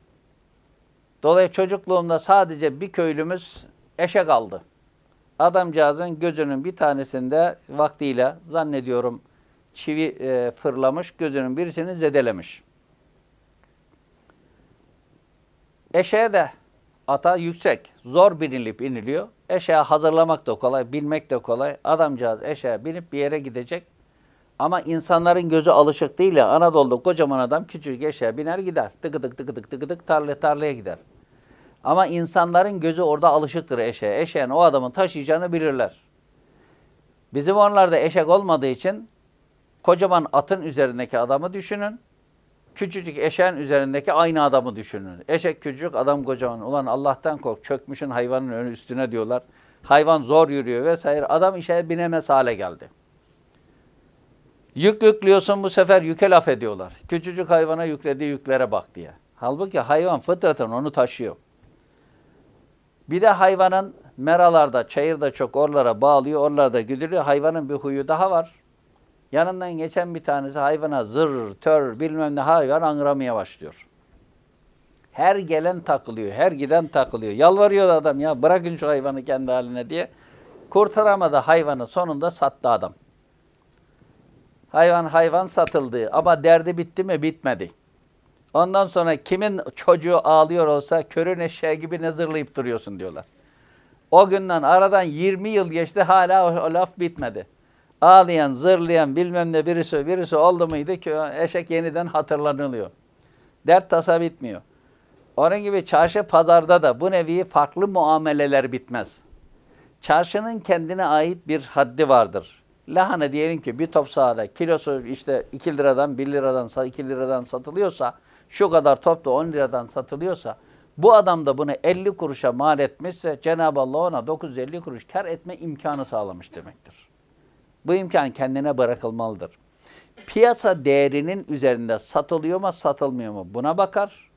[SPEAKER 1] Dolayısıyla çocukluğumda sadece bir köylümüz eşek aldı. Adamcağızın gözünün bir tanesinde vaktiyle zannediyorum çivi e, fırlamış, gözünün birisini zedelemiş. Eşeğe de ata yüksek, zor binilip iniliyor. Eşeğe hazırlamak da kolay, bilmek de kolay. Adamcağız eşeğe binip bir yere gidecek. Ama insanların gözü alışık değil ya. Anadolu'da kocaman adam küçük eşeğe biner gider. Tıkı tık tıkı tık tıkı tık tarla tarlaya gider. Ama insanların gözü orada alışıktır eşeğe. Eşeğin o adamın taşıyacağını bilirler. Bizim onlarda eşek olmadığı için Kocaman atın üzerindeki adamı düşünün. Küçücük eşeğin üzerindeki aynı adamı düşünün. Eşek küçücük, adam kocaman. Ulan Allah'tan kork, çökmüşün hayvanın önü üstüne diyorlar. Hayvan zor yürüyor vesaire. Adam işe binemez hale geldi. Yük yüklüyorsun bu sefer yüke laf ediyorlar. Küçücük hayvana yüklediği yüklere bak diye. Halbuki hayvan fıtraten onu taşıyor. Bir de hayvanın meralarda, çayırda çok orlara bağlıyor, orlarda güdülüyor. Hayvanın bir huyu daha var. Yanından geçen bir tanesi hayvana zır, tör, bilmem ne hayvan angramaya başlıyor. Her gelen takılıyor, her giden takılıyor. Yalvarıyor adam ya bırakın şu hayvanı kendi haline diye. Kurtaramadı hayvanı sonunda sattı adam. Hayvan hayvan satıldı ama derdi bitti mi bitmedi. Ondan sonra kimin çocuğu ağlıyor olsa körün eşeği gibi ne zırlayıp duruyorsun diyorlar. O günden aradan 20 yıl geçti hala o laf bitmedi ağlayan, zırlayan bilmem ne birisi birisi oldu muydu ki eşek yeniden hatırlanılıyor. Dert tasa bitmiyor. Onun gibi çarşı pazarda da bu nevi farklı muameleler bitmez. Çarşının kendine ait bir haddi vardır. Lahana diyelim ki bir top sahada kilosu işte 2 liradan 1 liradan 2 liradan satılıyorsa şu kadar top da 10 liradan satılıyorsa bu adam da bunu 50 kuruşa mal etmişse Cenab-ı Allah ona 950 kuruş kar etme imkanı sağlamış demektir. Bu imkan kendine bırakılmalıdır. Piyasa değerinin üzerinde satılıyor mu satılmıyor mu buna bakar.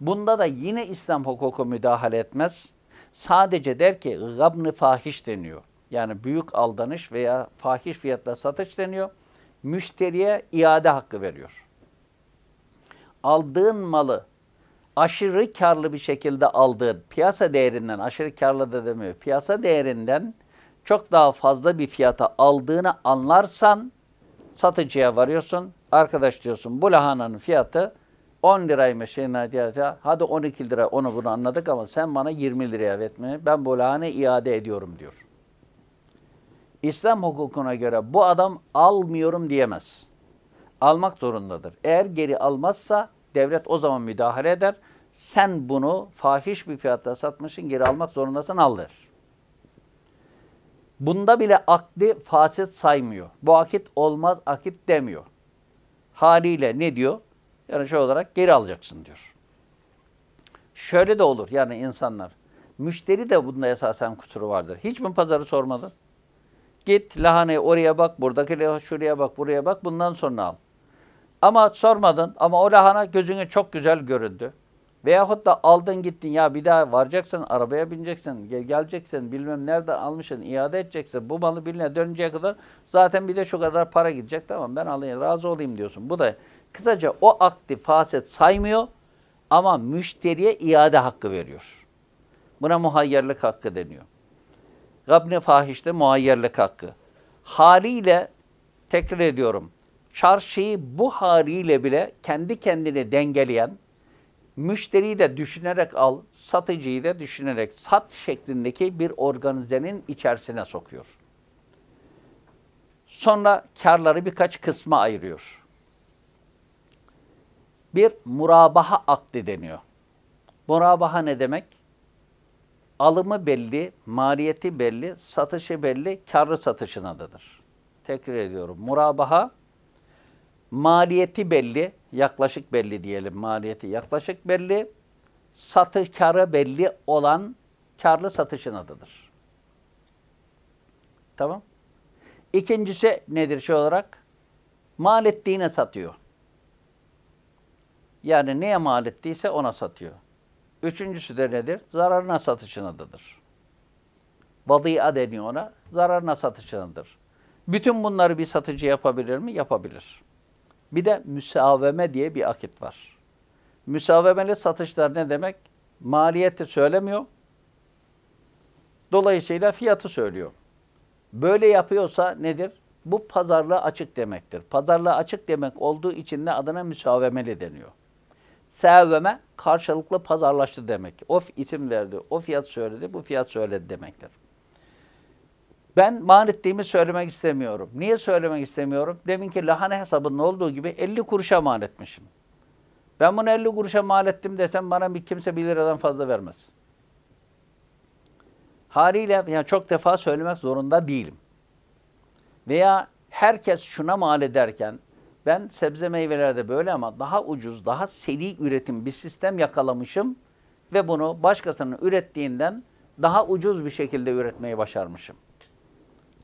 [SPEAKER 1] Bunda da yine İslam hukuku müdahale etmez. Sadece der ki gabn fahiş deniyor. Yani büyük aldanış veya fahiş fiyatla satış deniyor. Müşteriye iade hakkı veriyor. Aldığın malı aşırı karlı bir şekilde aldığın, piyasa değerinden, aşırı karlı da demiyor, piyasa değerinden çok daha fazla bir fiyata aldığını anlarsan satıcıya varıyorsun. Arkadaş diyorsun bu lahananın fiyatı 10 liraymış. Hadi 12 lira onu bunu anladık ama sen bana 20 liraya verme. Ben bu lahanayı iade ediyorum diyor. İslam hukukuna göre bu adam almıyorum diyemez. Almak zorundadır. Eğer geri almazsa devlet o zaman müdahale eder. Sen bunu fahiş bir fiyata satmışsın geri almak zorundasın al der. Bunda bile akdi fasit saymıyor. Bu akit olmaz akit demiyor. Haliyle ne diyor? Yani şey olarak geri alacaksın diyor. Şöyle de olur yani insanlar. Müşteri de bunda esasen kusuru vardır. Hiç mi pazarı sormadın? Git lahane oraya bak, buradaki şuraya bak, buraya bak, bundan sonra al. Ama sormadın ama o lahana gözüne çok güzel göründü. Veyahut da aldın gittin ya bir daha varacaksın, arabaya bineceksin, gel geleceksin, bilmem nerede almışsın, iade edeceksin. Bu malı birine dönünceye kadar zaten bir de şu kadar para gidecek. Tamam ben alayım, razı olayım diyorsun. Bu da kısaca o akdi faset saymıyor ama müşteriye iade hakkı veriyor. Buna muhayyerlik hakkı deniyor. Gabne fahişte muhayyerlik hakkı. Haliyle, tekrar ediyorum, çarşıyı bu haliyle bile kendi kendini dengeleyen, Müşteriyi de düşünerek al, satıcıyı da düşünerek sat şeklindeki bir organizenin içerisine sokuyor. Sonra karları birkaç kısma ayırıyor. Bir murabaha akdi deniyor. Murabaha ne demek? Alımı belli, maliyeti belli, satışı belli, karlı satışın adıdır. Tekrar ediyorum. Murabaha maliyeti belli, yaklaşık belli diyelim maliyeti yaklaşık belli, satış karı belli olan karlı satışın adıdır. Tamam. İkincisi nedir şey olarak? Mal ettiğine satıyor. Yani neye mal ettiyse ona satıyor. Üçüncüsü de nedir? Zararına satışın adıdır. Vadia deniyor ona. Zararına satışındır. Bütün bunları bir satıcı yapabilir mi? Yapabilir. Bir de müsaveme diye bir akit var. Müsavemeli satışlar ne demek? Maliyeti söylemiyor. Dolayısıyla fiyatı söylüyor. Böyle yapıyorsa nedir? Bu pazarlığa açık demektir. Pazarlığa açık demek olduğu için de adına müsavemeli deniyor. Seveme karşılıklı pazarlaştı demek. O isim verdi, o fiyat söyledi, bu fiyat söyledi demektir. Ben man ettiğimi söylemek istemiyorum. Niye söylemek istemiyorum? Deminki lahana hesabının olduğu gibi 50 kuruşa mal etmişim. Ben bunu 50 kuruşa mal ettim desem bana bir kimse 1 liradan fazla vermez. Haliyle yani çok defa söylemek zorunda değilim. Veya herkes şuna mal ederken ben sebze meyvelerde böyle ama daha ucuz, daha seri üretim bir sistem yakalamışım ve bunu başkasının ürettiğinden daha ucuz bir şekilde üretmeyi başarmışım.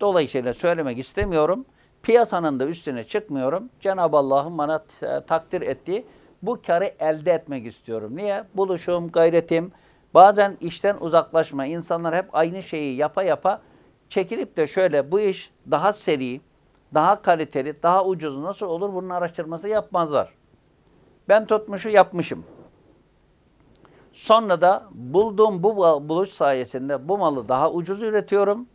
[SPEAKER 1] Dolayısıyla söylemek istemiyorum. Piyasanın da üstüne çıkmıyorum. Cenab-ı Allah'ın bana e, takdir ettiği bu karı elde etmek istiyorum. Niye? Buluşum, gayretim, bazen işten uzaklaşma. İnsanlar hep aynı şeyi yapa yapa çekilip de şöyle bu iş daha seri, daha kaliteli, daha ucuz nasıl olur bunun araştırması yapmazlar. Ben tutmuşu yapmışım. Sonra da bulduğum bu buluş sayesinde bu malı daha ucuz üretiyorum.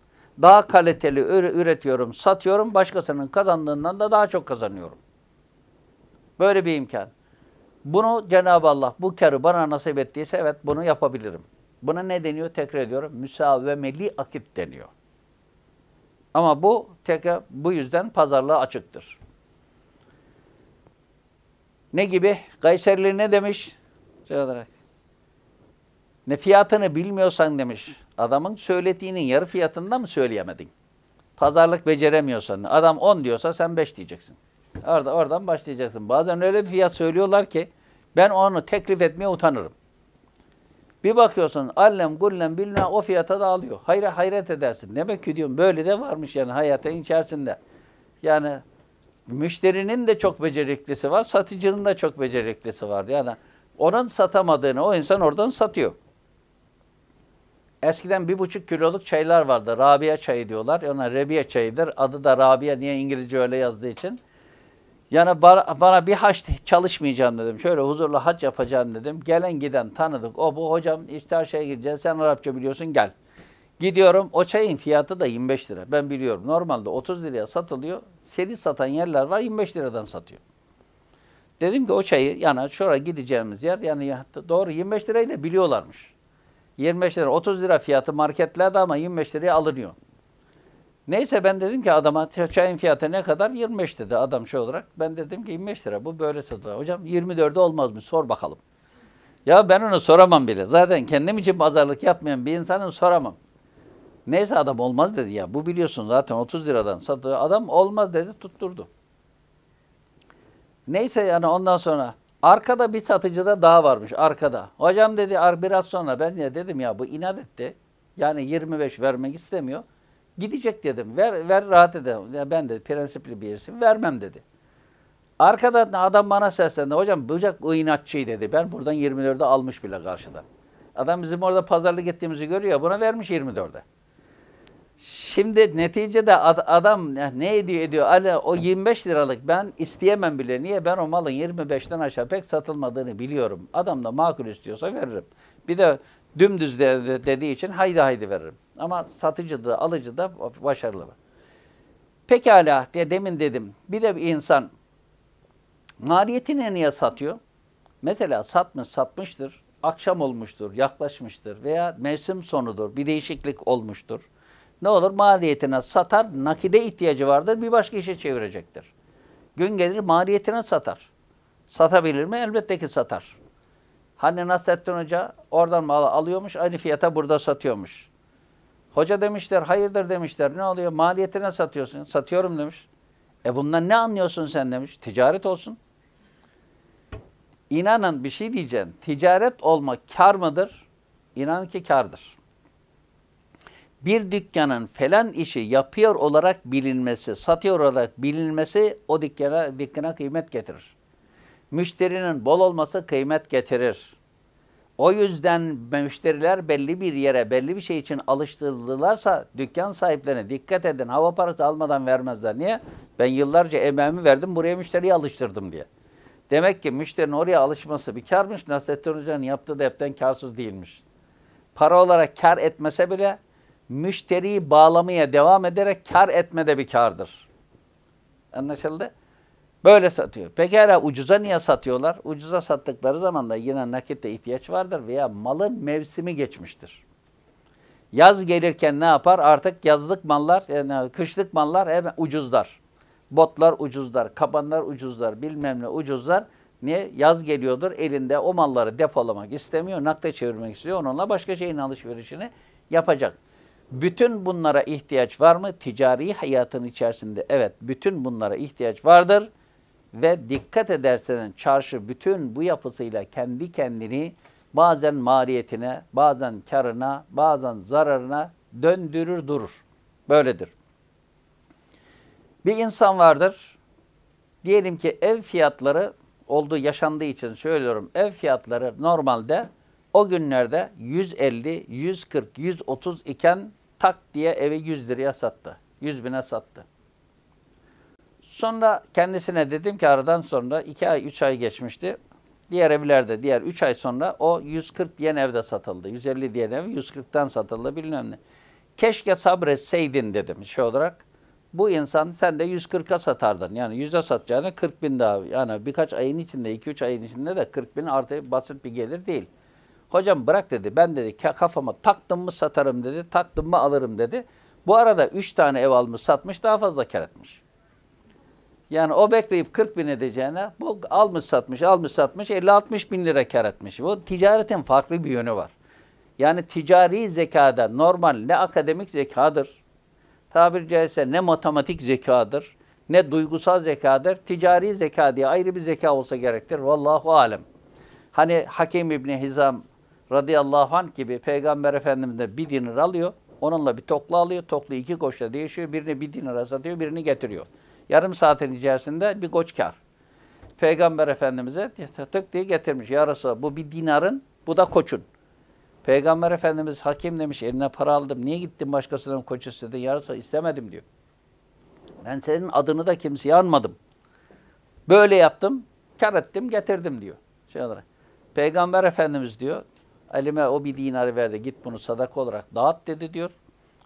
[SPEAKER 1] Daha kaliteli üretiyorum, satıyorum. Başkasının kazandığından da daha çok kazanıyorum. Böyle bir imkan. Bunu Cenab-ı Allah bu karı bana nasip ettiyse evet bunu yapabilirim. Buna ne deniyor? Tekrar ediyorum. Müsavvemeli akit deniyor. Ama bu tekrar bu yüzden pazarlığa açıktır. Ne gibi? Kayserli ne demiş? Şey ne fiyatını bilmiyorsan demiş. Adamın söylediğinin yarı fiyatında mı söyleyemedin? Pazarlık beceremiyorsan, adam 10 diyorsa sen 5 diyeceksin. Orada, oradan başlayacaksın. Bazen öyle bir fiyat söylüyorlar ki ben onu teklif etmeye utanırım. Bir bakıyorsun allem gullem bilmem o fiyata da alıyor. Hayra hayret edersin. Demek ki diyorum böyle de varmış yani hayata içerisinde. Yani müşterinin de çok beceriklisi var, satıcının da çok beceriklisi var. Yani onun satamadığını o insan oradan satıyor. Eskiden bir buçuk kiloluk çaylar vardı. Rabia çayı diyorlar. yani Rabia çayıdır. Adı da Rabia. Niye İngilizce öyle yazdığı için. Yani bana, bana bir haç çalışmayacağım dedim. Şöyle huzurlu haç yapacağım dedim. Gelen giden tanıdık. O bu hocam işte her şeye gireceğiz. Sen Arapça biliyorsun gel. Gidiyorum. O çayın fiyatı da 25 lira. Ben biliyorum. Normalde 30 liraya satılıyor. Seri satan yerler var 25 liradan satıyor. Dedim ki o çayı yani şuraya gideceğimiz yer yani doğru 25 lirayı da biliyorlarmış. 25 lira 30 lira fiyatı marketlerde ama 25 liraya alınıyor. Neyse ben dedim ki adama çayın fiyatı ne kadar? 25 dedi adam şey olarak. Ben dedim ki 25 lira bu böyle satılır. Hocam 24'e olmaz mı? Sor bakalım. Ya ben onu soramam bile. Zaten kendim için pazarlık yapmayan bir insanın soramam. Neyse adam olmaz dedi ya. Bu biliyorsun zaten 30 liradan satıyor. Adam olmaz dedi tutturdu. Neyse yani ondan sonra Arkada bir satıcıda daha varmış arkada. Hocam dedi biraz sonra ben ya dedim ya bu inat etti. Yani 25 vermek istemiyor. Gidecek dedim. Ver, ver rahat edelim. Ya ben de prensipli birisi vermem dedi. arkada adam bana seslendi. Hocam bıcak o inatçıyı dedi. Ben buradan 24'e almış bile karşıda. Adam bizim orada pazarlık ettiğimizi görüyor. Buna vermiş 24'e. Şimdi neticede adam ne ediyor ediyor. Ala o 25 liralık ben isteyemem bile. Niye? Ben o malın 25'ten aşağı pek satılmadığını biliyorum. Adam da makul istiyorsa veririm. Bir de dümdüz dediği için haydi haydi veririm. Ama satıcı da alıcı da başarılı. Pekala diye demin dedim. Bir de bir insan maliyetini niye satıyor? Mesela satmış satmıştır. Akşam olmuştur, yaklaşmıştır veya mevsim sonudur. Bir değişiklik olmuştur ne olur maliyetine satar, nakide ihtiyacı vardır, bir başka işe çevirecektir. Gün gelir maliyetine satar. Satabilir mi? Elbette ki satar. Hani Nasrettin Hoca oradan mal alıyormuş, aynı fiyata burada satıyormuş. Hoca demişler, hayırdır demişler. Ne oluyor? Maliyetine satıyorsun. Satıyorum demiş. E bundan ne anlıyorsun sen demiş. Ticaret olsun. İnanın bir şey diyeceğim. Ticaret olmak kar mıdır? İnanın ki kardır bir dükkanın falan işi yapıyor olarak bilinmesi, satıyor olarak bilinmesi o dükkana, dükkana kıymet getirir. Müşterinin bol olması kıymet getirir. O yüzden müşteriler belli bir yere, belli bir şey için alıştırdılarsa dükkan sahiplerine dikkat edin. Hava parası almadan vermezler. Niye? Ben yıllarca emeğimi verdim, buraya müşteriyi alıştırdım diye. Demek ki müşterinin oraya alışması bir karmış. Nasrettin Hoca'nın yaptığı da hepten karsız değilmiş. Para olarak kar etmese bile müşteriyi bağlamaya devam ederek kar etmede bir kardır. Anlaşıldı? Böyle satıyor. Pekala ucuza niye satıyorlar? Ucuza sattıkları zaman da yine nakitte ihtiyaç vardır veya malın mevsimi geçmiştir. Yaz gelirken ne yapar? Artık yazlık mallar, yani kışlık mallar hemen ucuzlar. Botlar ucuzlar, kabanlar ucuzlar, bilmem ne ucuzlar. Niye? Yaz geliyordur elinde o malları depolamak istemiyor, nakde çevirmek istiyor. Onunla başka şeyin alışverişini yapacak. Bütün bunlara ihtiyaç var mı? Ticari hayatın içerisinde evet bütün bunlara ihtiyaç vardır. Ve dikkat ederseniz çarşı bütün bu yapısıyla kendi kendini bazen maliyetine, bazen karına, bazen zararına döndürür durur. Böyledir. Bir insan vardır. Diyelim ki ev fiyatları olduğu yaşandığı için söylüyorum. Ev fiyatları normalde o günlerde 150, 140, 130 iken tak diye evi 100 liraya sattı. 100 bine sattı. Sonra kendisine dedim ki aradan sonra 2 ay 3 ay geçmişti. Diğer evlerde diğer 3 ay sonra o 140 diyen evde satıldı. 150 diyen ev 140'tan satıldı bilmem ne. Keşke sabretseydin dedim şey olarak. Bu insan sen de 140'a satardın. Yani 100'e satacağını 40 bin daha. Yani birkaç ayın içinde 2-3 ayın içinde de 40 bin artı basit bir gelir değil. Hocam bırak dedi. Ben dedi kafama taktım mı satarım dedi. Taktım mı alırım dedi. Bu arada 3 tane ev almış satmış daha fazla kar etmiş. Yani o bekleyip 40 bin edeceğine bu almış satmış almış satmış 50-60 bin lira kar etmiş. Bu ticaretin farklı bir yönü var. Yani ticari zekada normal ne akademik zekadır, tabir caizse ne matematik zekadır, ne duygusal zekadır. Ticari zeka diye ayrı bir zeka olsa gerektir. Vallahu alem. Hani Hakem İbni Hizam radıyallahu anh gibi Peygamber Efendimiz de bir dinar alıyor. Onunla bir toklu alıyor. Toklu iki koçla değişiyor. Birini bir dinara satıyor, birini getiriyor. Yarım saatin içerisinde bir koç kar. Peygamber Efendimiz'e tık diye getirmiş. Ya Resulallah bu bir dinarın, bu da koçun. Peygamber Efendimiz hakim demiş eline para aldım. Niye gittin başkasının koç istedin? Ya Resulallah istemedim diyor. Ben senin adını da kimseye anmadım. Böyle yaptım, kar ettim, getirdim diyor. Şey olarak. Peygamber Efendimiz diyor, Elime o bir dinarı verdi git bunu sadaka olarak dağıt dedi diyor.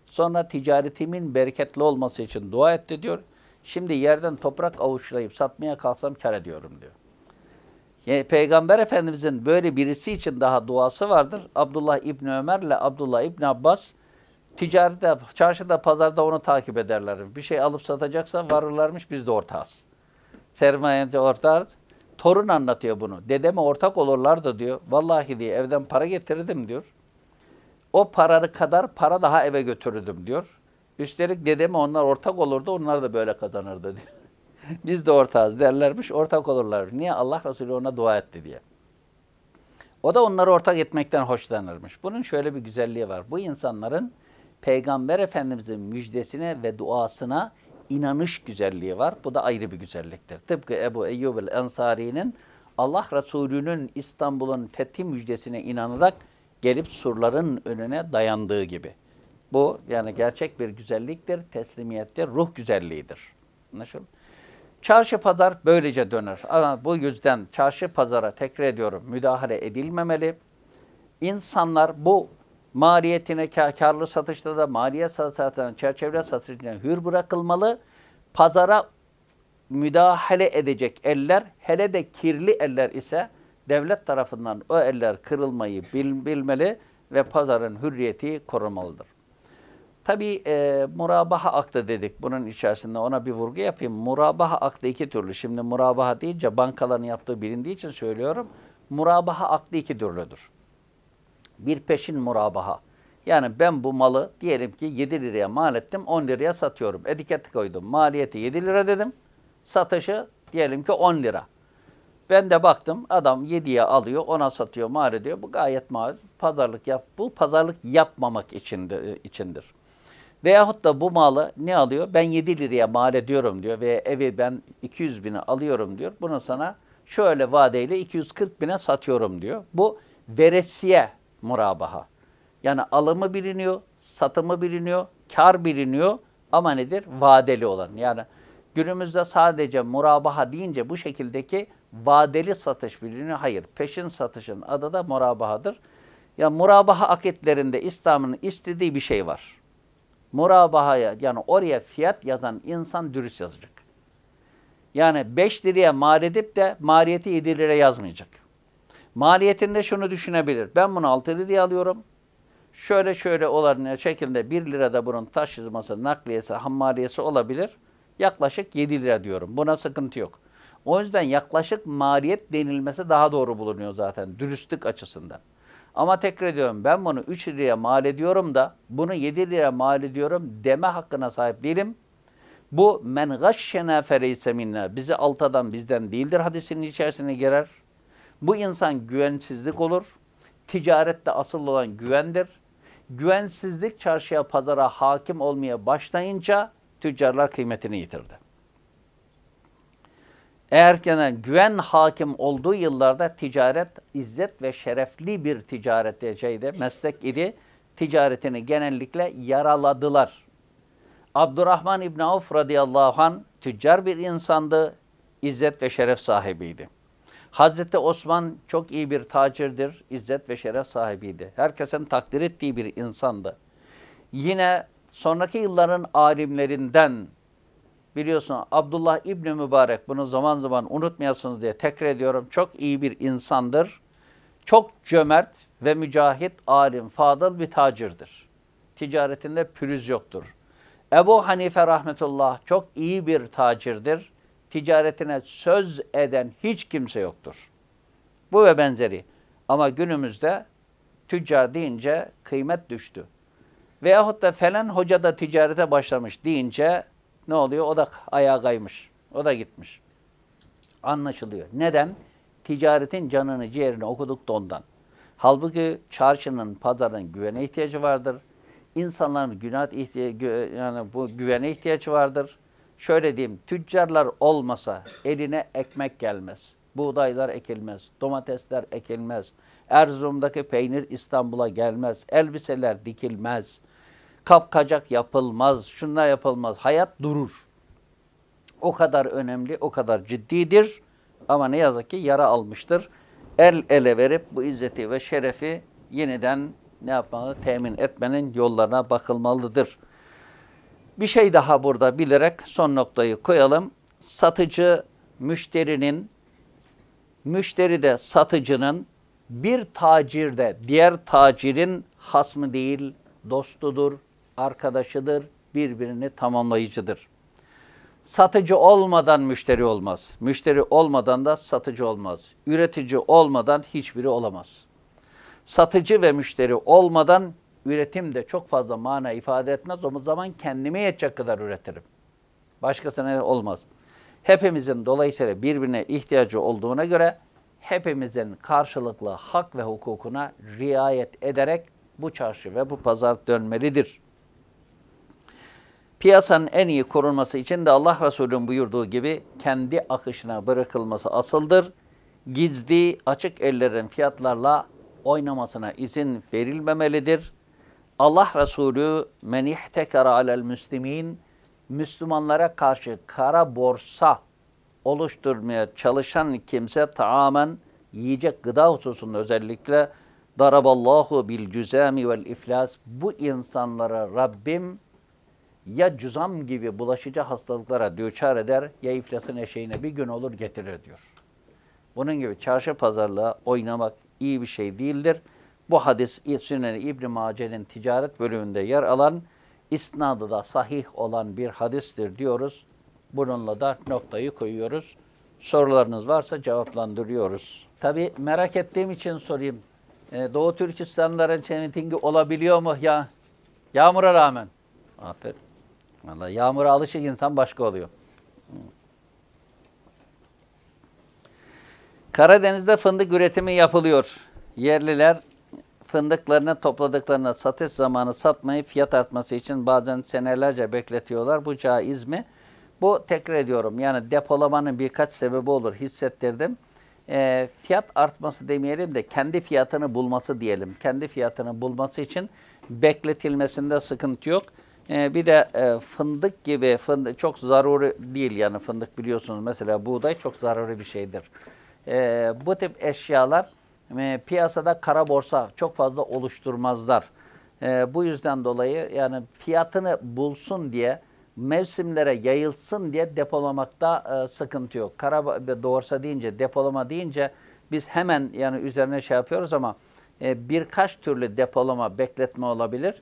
[SPEAKER 1] Sonra ticaretimin bereketli olması için dua etti diyor. Şimdi yerden toprak avuçlayıp satmaya kalsam kar ediyorum diyor. Peygamber Efendimizin böyle birisi için daha duası vardır. Abdullah İbni ile Abdullah İbni Abbas ticarete, çarşıda, pazarda onu takip ederler. Bir şey alıp satacaksa varırlarmış biz de ortağız. Sermayede ortağız. Torun anlatıyor bunu. Dedeme ortak olurlardı diyor. Vallahi diye evden para getirdim diyor. O pararı kadar para daha eve götürürdüm diyor. Üstelik dedeme onlar ortak olurdu. Onlar da böyle kazanırdı diyor. Biz de ortağız derlermiş. Ortak olurlar. Niye? Allah Resulü ona dua etti diye. O da onları ortak etmekten hoşlanırmış. Bunun şöyle bir güzelliği var. Bu insanların Peygamber Efendimizin müjdesine ve duasına inanış güzelliği var. Bu da ayrı bir güzelliktir. Tıpkı Ebu Eyyub el Ensari'nin Allah Resulü'nün İstanbul'un fethi müjdesine inanarak gelip surların önüne dayandığı gibi. Bu yani gerçek bir güzelliktir, teslimiyettir, ruh güzelliğidir. Anlaşıldı? Çarşı pazar böylece döner. Ama bu yüzden çarşı pazara tekrar ediyorum müdahale edilmemeli. İnsanlar bu maliyetine karlı satışta da maliyet satışlarına, çerçeve satışlarına hür bırakılmalı. Pazara müdahale edecek eller, hele de kirli eller ise devlet tarafından o eller kırılmayı bil, bilmeli ve pazarın hürriyeti korunmalıdır. Tabi e, murabaha aklı dedik bunun içerisinde ona bir vurgu yapayım. Murabaha aklı iki türlü. Şimdi murabaha deyince bankaların yaptığı bilindiği için söylüyorum. Murabaha aklı iki türlüdür bir peşin murabaha. Yani ben bu malı diyelim ki 7 liraya mal ettim 10 liraya satıyorum. Etiketi koydum maliyeti 7 lira dedim. Satışı diyelim ki 10 lira. Ben de baktım adam 7'ye alıyor, ona satıyor, mal ediyor. Bu gayet mal. Pazarlık yap. Bu pazarlık yapmamak içindir. E, içindir. Veyahut da bu malı ne alıyor? Ben 7 liraya mal ediyorum diyor veya evi ben 200 bine alıyorum diyor. Bunu sana şöyle vadeyle 240 bine satıyorum diyor. Bu veresiye murabaha. Yani alımı biliniyor, satımı biliniyor, kar biliniyor ama nedir? Vadeli olan. Yani günümüzde sadece murabaha deyince bu şekildeki vadeli satış biliniyor. Hayır, peşin satışın adı da murabahadır. Ya yani murabaha akitlerinde İslam'ın istediği bir şey var. Murabahaya yani oraya fiyat yazan insan dürüst yazacak. Yani 5 liraya mal edip de maliyeti 7 liraya yazmayacak. Maliyetinde şunu düşünebilir. Ben bunu 6 liraya alıyorum. Şöyle şöyle olan şekilde 1 lirada bunun taşıması, nakliyesi, hammaliyesi olabilir. Yaklaşık 7 lira diyorum. Buna sıkıntı yok. O yüzden yaklaşık maliyet denilmesi daha doğru bulunuyor zaten dürüstlük açısından. Ama tekrar ediyorum ben bunu 3 liraya mal ediyorum da bunu 7 liraya mal ediyorum deme hakkına sahip değilim. Bu men gaşşena fereyse minna bizi altadan bizden değildir hadisinin içerisine girer. Bu insan güvensizlik olur. Ticarette asıl olan güvendir. Güvensizlik çarşıya pazara hakim olmaya başlayınca tüccarlar kıymetini yitirdi. Eğer yani güven hakim olduğu yıllarda ticaret izzet ve şerefli bir ticaret şeydi, meslek idi. Ticaretini genellikle yaraladılar. Abdurrahman İbn Avf radıyallahu an tüccar bir insandı, izzet ve şeref sahibiydi. Hazreti Osman çok iyi bir tacirdir, izzet ve şeref sahibiydi. Herkesin takdir ettiği bir insandı. Yine sonraki yılların alimlerinden biliyorsun Abdullah İbni Mübarek bunu zaman zaman unutmayasınız diye tekrar ediyorum. Çok iyi bir insandır. Çok cömert ve mücahit alim, fadıl bir tacirdir. Ticaretinde pürüz yoktur. Ebu Hanife rahmetullah çok iyi bir tacirdir ticaretine söz eden hiç kimse yoktur. Bu ve benzeri. Ama günümüzde tüccar deyince kıymet düştü. Veyahut da falan hoca da ticarete başlamış deyince ne oluyor? O da ayağa kaymış. O da gitmiş. Anlaşılıyor. Neden? Ticaretin canını ciğerini okuduk dondan. Halbuki çarşının, pazarın güvene ihtiyacı vardır. İnsanların günah ihtiya yani bu güvene ihtiyacı vardır şöyle diyeyim, tüccarlar olmasa eline ekmek gelmez. Buğdaylar ekilmez, domatesler ekilmez. Erzurum'daki peynir İstanbul'a gelmez, elbiseler dikilmez. Kapkacak yapılmaz, şunlar yapılmaz. Hayat durur. O kadar önemli, o kadar ciddidir. Ama ne yazık ki yara almıştır. El ele verip bu izzeti ve şerefi yeniden ne yapmalı? Temin etmenin yollarına bakılmalıdır. Bir şey daha burada bilerek son noktayı koyalım. Satıcı müşterinin, müşteri de satıcının bir tacir de diğer tacirin hasmı değil, dostudur, arkadaşıdır, birbirini tamamlayıcıdır. Satıcı olmadan müşteri olmaz. Müşteri olmadan da satıcı olmaz. Üretici olmadan hiçbiri olamaz. Satıcı ve müşteri olmadan üretim de çok fazla mana ifade etmez. O zaman kendime yetecek kadar üretirim. Başkasına olmaz. Hepimizin dolayısıyla birbirine ihtiyacı olduğuna göre hepimizin karşılıklı hak ve hukukuna riayet ederek bu çarşı ve bu pazar dönmelidir. Piyasanın en iyi korunması için de Allah Resulü'nün buyurduğu gibi kendi akışına bırakılması asıldır. Gizli, açık ellerin fiyatlarla oynamasına izin verilmemelidir. Allah Resulü men ihtekara alel müslimin Müslümanlara karşı kara borsa oluşturmaya çalışan kimse tamamen yiyecek gıda hususunda özellikle daraballahu bil cüzami vel iflas bu insanlara Rabbim ya cüzam gibi bulaşıcı hastalıklara düçar eder ya iflasın eşeğine bir gün olur getirir diyor. Bunun gibi çarşı pazarlığa oynamak iyi bir şey değildir. Bu hadis Sünen-i Mace'nin ticaret bölümünde yer alan isnadı da sahih olan bir hadistir diyoruz. Bununla da noktayı koyuyoruz. Sorularınız varsa cevaplandırıyoruz. Tabi merak ettiğim için sorayım. Ee, Doğu Türkistanların çemitingi olabiliyor mu ya? Yağmura rağmen. Aferin. Valla yağmura alışık insan başka oluyor. Karadeniz'de fındık üretimi yapılıyor. Yerliler fındıklarını topladıklarını satış zamanı satmayı fiyat artması için bazen senelerce bekletiyorlar. Bu caiz mi? Bu tekrar ediyorum. Yani depolamanın birkaç sebebi olur hissettirdim. E, fiyat artması demeyelim de kendi fiyatını bulması diyelim. Kendi fiyatını bulması için bekletilmesinde sıkıntı yok. E, bir de e, fındık gibi fındık çok zaruri değil yani fındık biliyorsunuz mesela buğday çok zaruri bir şeydir. E, bu tip eşyalar e, piyasada kara borsa çok fazla oluşturmazlar. E, bu yüzden dolayı yani fiyatını bulsun diye mevsimlere yayılsın diye depolamakta e, sıkıntı yok. Kara e, borsa deyince depolama deyince biz hemen yani üzerine şey yapıyoruz ama e, birkaç türlü depolama bekletme olabilir.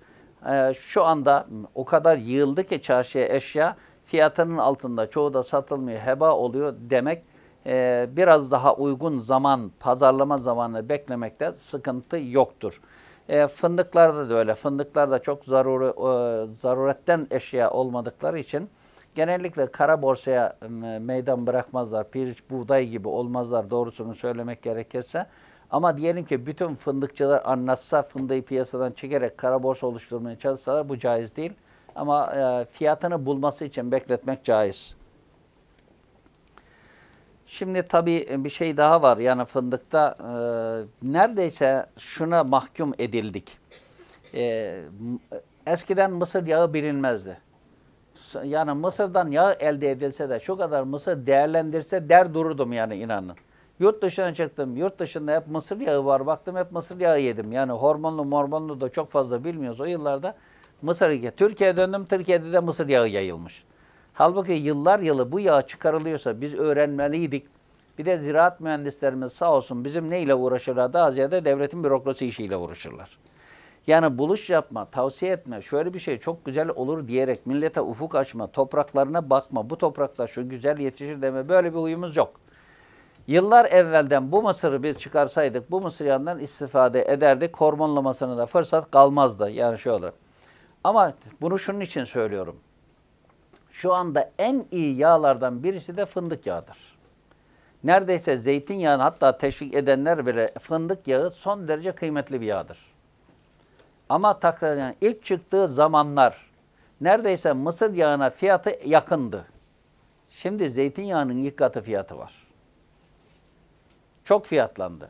[SPEAKER 1] E, şu anda o kadar yığıldı ki çarşıya eşya fiyatının altında çoğu da satılmıyor heba oluyor demek e, biraz daha uygun zaman, pazarlama zamanını beklemekte sıkıntı yoktur. E, fındıklarda da öyle. Fındıklarda çok zaruri, e, zaruretten eşya olmadıkları için genellikle kara borsaya e, meydan bırakmazlar. Pirinç, buğday gibi olmazlar doğrusunu söylemek gerekirse. Ama diyelim ki bütün fındıkçılar anlatsa fındığı piyasadan çekerek kara borsa oluşturmaya çalışsalar bu caiz değil. Ama e, fiyatını bulması için bekletmek caiz. Şimdi tabii e, bir şey daha var yani fındıkta e, neredeyse şuna mahkum edildik. E, eskiden mısır yağı bilinmezdi. Yani mısırdan yağ elde edilse de şu kadar mısır değerlendirse der dururdum yani inanın. Yurt dışına çıktım. Yurt dışında hep mısır yağı var. Baktım hep mısır yağı yedim. Yani hormonlu mormonlu da çok fazla bilmiyoruz. O yıllarda mısır yağı. Türkiye'ye döndüm. Türkiye'de de mısır yağı yayılmış. Halbuki yıllar yılı bu yağ çıkarılıyorsa biz öğrenmeliydik. Bir de ziraat mühendislerimiz sağ olsun bizim neyle uğraşırlar? Daha ziyade devletin bürokrasi işiyle uğraşırlar. Yani buluş yapma, tavsiye etme, şöyle bir şey çok güzel olur diyerek millete ufuk açma, topraklarına bakma, bu topraklar şu güzel yetişir deme böyle bir uyumuz yok. Yıllar evvelden bu mısırı biz çıkarsaydık bu mısır yandan istifade ederdik. Hormonlamasına da fırsat kalmazdı yani şöyle. Ama bunu şunun için söylüyorum şu anda en iyi yağlardan birisi de fındık yağıdır. Neredeyse zeytinyağını hatta teşvik edenler bile fındık yağı son derece kıymetli bir yağdır. Ama ilk çıktığı zamanlar neredeyse mısır yağına fiyatı yakındı. Şimdi zeytinyağının ilk katı fiyatı var. Çok fiyatlandı.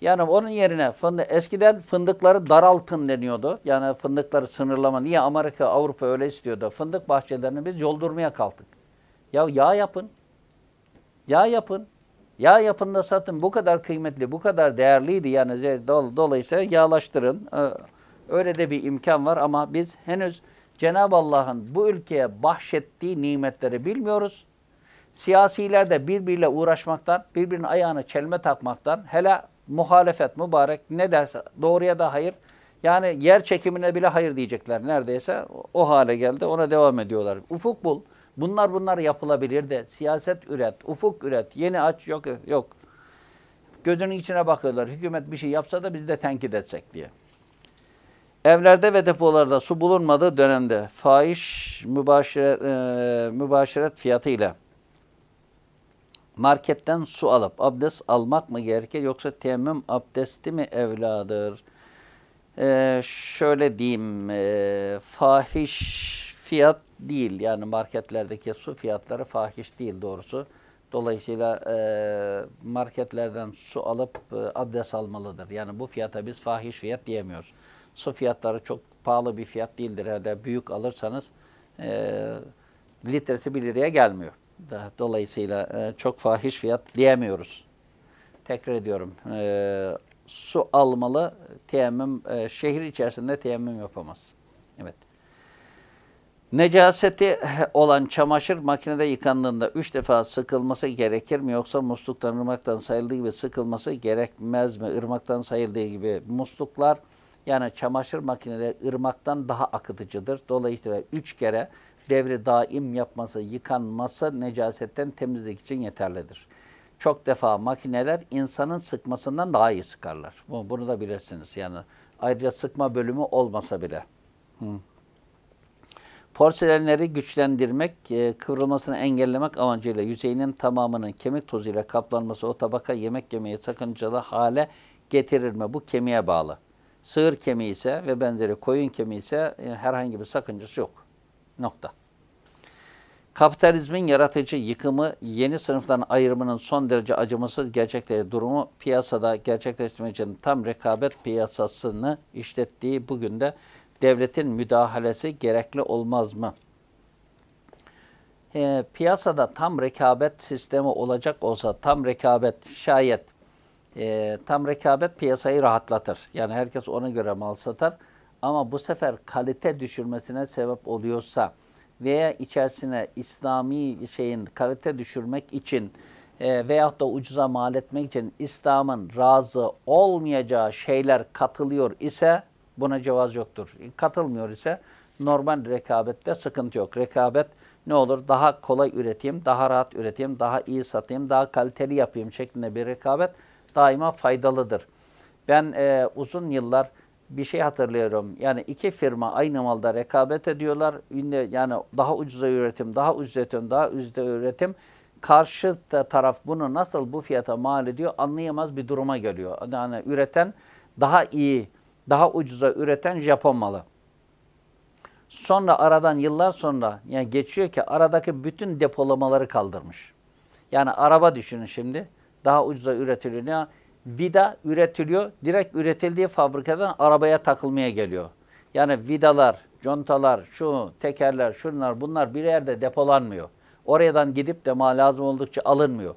[SPEAKER 1] Yani onun yerine fındık, eskiden fındıkları daraltın deniyordu. Yani fındıkları sınırlama. Niye Amerika, Avrupa öyle istiyordu? Fındık bahçelerini biz yoldurmaya kalktık. Ya yağ yapın. Yağ yapın. Yağ yapın da satın. Bu kadar kıymetli, bu kadar değerliydi. Yani dolayısıyla yağlaştırın. Ee, öyle de bir imkan var ama biz henüz Cenab-ı Allah'ın bu ülkeye bahşettiği nimetleri bilmiyoruz. Siyasiler de birbiriyle uğraşmaktan, birbirinin ayağına çelme takmaktan, hele muhalefet mübarek ne derse doğruya da hayır. Yani yer çekimine bile hayır diyecekler neredeyse. O hale geldi ona devam ediyorlar. Ufuk bul. Bunlar bunlar yapılabilir de siyaset üret, ufuk üret, yeni aç yok yok. Gözünün içine bakıyorlar. Hükümet bir şey yapsa da biz de tenkit etsek diye. Evlerde ve depolarda su bulunmadığı dönemde faiz mübaşiret, e, mübaşiret fiyatı ile marketten su alıp abdest almak mı gerekir yoksa teyemmüm abdesti mi evladır? Ee, şöyle diyeyim, e, fahiş fiyat değil. Yani marketlerdeki su fiyatları fahiş değil doğrusu. Dolayısıyla e, marketlerden su alıp e, abdest almalıdır. Yani bu fiyata biz fahiş fiyat diyemiyoruz. Su fiyatları çok pahalı bir fiyat değildir. Herhalde büyük alırsanız e, litresi bir liraya gelmiyor da dolayısıyla e, çok fahiş fiyat diyemiyoruz. Tekrar ediyorum. E, su almalı teyemmüm, e, şehir içerisinde teyemmüm yapamaz. Evet. Necaseti olan çamaşır makinede yıkandığında üç defa sıkılması gerekir mi yoksa musluktan ırmaktan sayıldığı gibi sıkılması gerekmez mi? Irmaktan sayıldığı gibi musluklar yani çamaşır makinede ırmaktan daha akıtıcıdır. Dolayısıyla üç kere devri daim yapması, yıkanması necasetten temizlik için yeterlidir. Çok defa makineler insanın sıkmasından daha iyi sıkarlar. Bunu da bilirsiniz yani. Ayrıca sıkma bölümü olmasa bile. Hı. Porselenleri güçlendirmek, e, kıvrılmasını engellemek amacıyla yüzeyinin tamamının kemik tozuyla kaplanması o tabaka yemek yemeyi sakıncalı hale getirir mi? Bu kemiğe bağlı. Sığır kemiği ise ve benzeri koyun kemiği ise e, herhangi bir sakıncası yok. Nokta. Kapitalizmin yaratıcı yıkımı, yeni sınıfların ayrımının son derece acımasız gerçekleri durumu piyasada gerçekleştirmecinin tam rekabet piyasasını işlettiği bugün de devletin müdahalesi gerekli olmaz mı? E, piyasada tam rekabet sistemi olacak olsa tam rekabet şayet e, tam rekabet piyasayı rahatlatır. Yani herkes ona göre mal satar ama bu sefer kalite düşürmesine sebep oluyorsa veya içerisine İslami şeyin kalite düşürmek için e, veyahut da ucuza mal etmek için İslam'ın razı olmayacağı şeyler katılıyor ise buna cevaz yoktur. E, katılmıyor ise normal rekabette sıkıntı yok. Rekabet ne olur daha kolay üreteyim, daha rahat üreteyim, daha iyi satayım, daha kaliteli yapayım şeklinde bir rekabet daima faydalıdır. Ben e, uzun yıllar bir şey hatırlıyorum. Yani iki firma aynı malda rekabet ediyorlar. Yani daha ucuza üretim, daha ucuza üretim, daha ucuza üretim. Karşı taraf bunu nasıl bu fiyata mal ediyor anlayamaz bir duruma geliyor. Yani üreten daha iyi, daha ucuza üreten Japon malı. Sonra aradan yıllar sonra yani geçiyor ki aradaki bütün depolamaları kaldırmış. Yani araba düşünün şimdi. Daha ucuza üretiliyor vida üretiliyor. Direkt üretildiği fabrikadan arabaya takılmaya geliyor. Yani vidalar, contalar, şu tekerler, şunlar bunlar bir yerde depolanmıyor. Oradan gidip de lazım oldukça alınmıyor.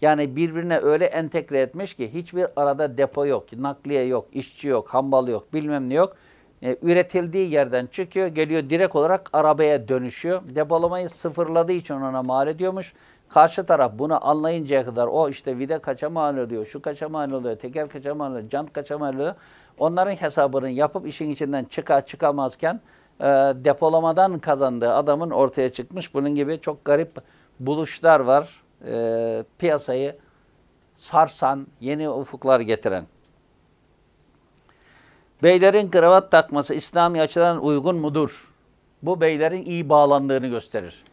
[SPEAKER 1] Yani birbirine öyle entegre etmiş ki hiçbir arada depo yok, nakliye yok, işçi yok, hambal yok, bilmem ne yok. E, üretildiği yerden çıkıyor, geliyor direkt olarak arabaya dönüşüyor. Depolamayı sıfırladığı için ona mal ediyormuş. Karşı taraf bunu anlayıncaya kadar o işte vide kaça mal oluyor, şu kaça mal oluyor, teker kaça mal oluyor, cant kaça mal oluyor. Onların hesabını yapıp işin içinden çıka çıkamazken e, depolamadan kazandığı adamın ortaya çıkmış. Bunun gibi çok garip buluşlar var. E, piyasayı sarsan, yeni ufuklar getiren. Beylerin kravat takması İslami açıdan uygun mudur? Bu beylerin iyi bağlandığını gösterir.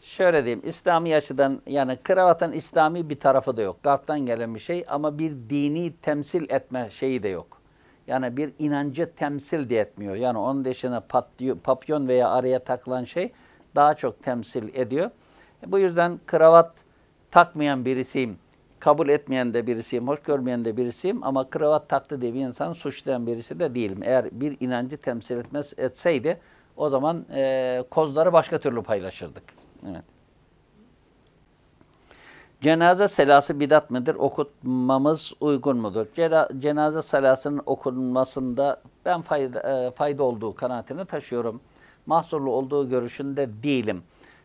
[SPEAKER 1] Şöyle diyeyim, İslami açıdan yani kravatın İslami bir tarafı da yok. Garptan gelen bir şey ama bir dini temsil etme şeyi de yok. Yani bir inancı temsil de etmiyor. Yani onun dışında patlıyor, papyon veya araya takılan şey daha çok temsil ediyor. E, bu yüzden kravat takmayan birisiyim kabul etmeyen de birisiyim, hoş görmeyen de birisiyim ama kravat taktı diye bir insanı suçlayan birisi de değilim. Eğer bir inancı temsil etmez etseydi o zaman e, kozları başka türlü paylaşırdık. Evet. Cenaze selası bidat mıdır? Okutmamız uygun mudur? cenaze selasının okunmasında ben fayda, e, fayda olduğu kanaatini taşıyorum. Mahsurlu olduğu görüşünde değilim.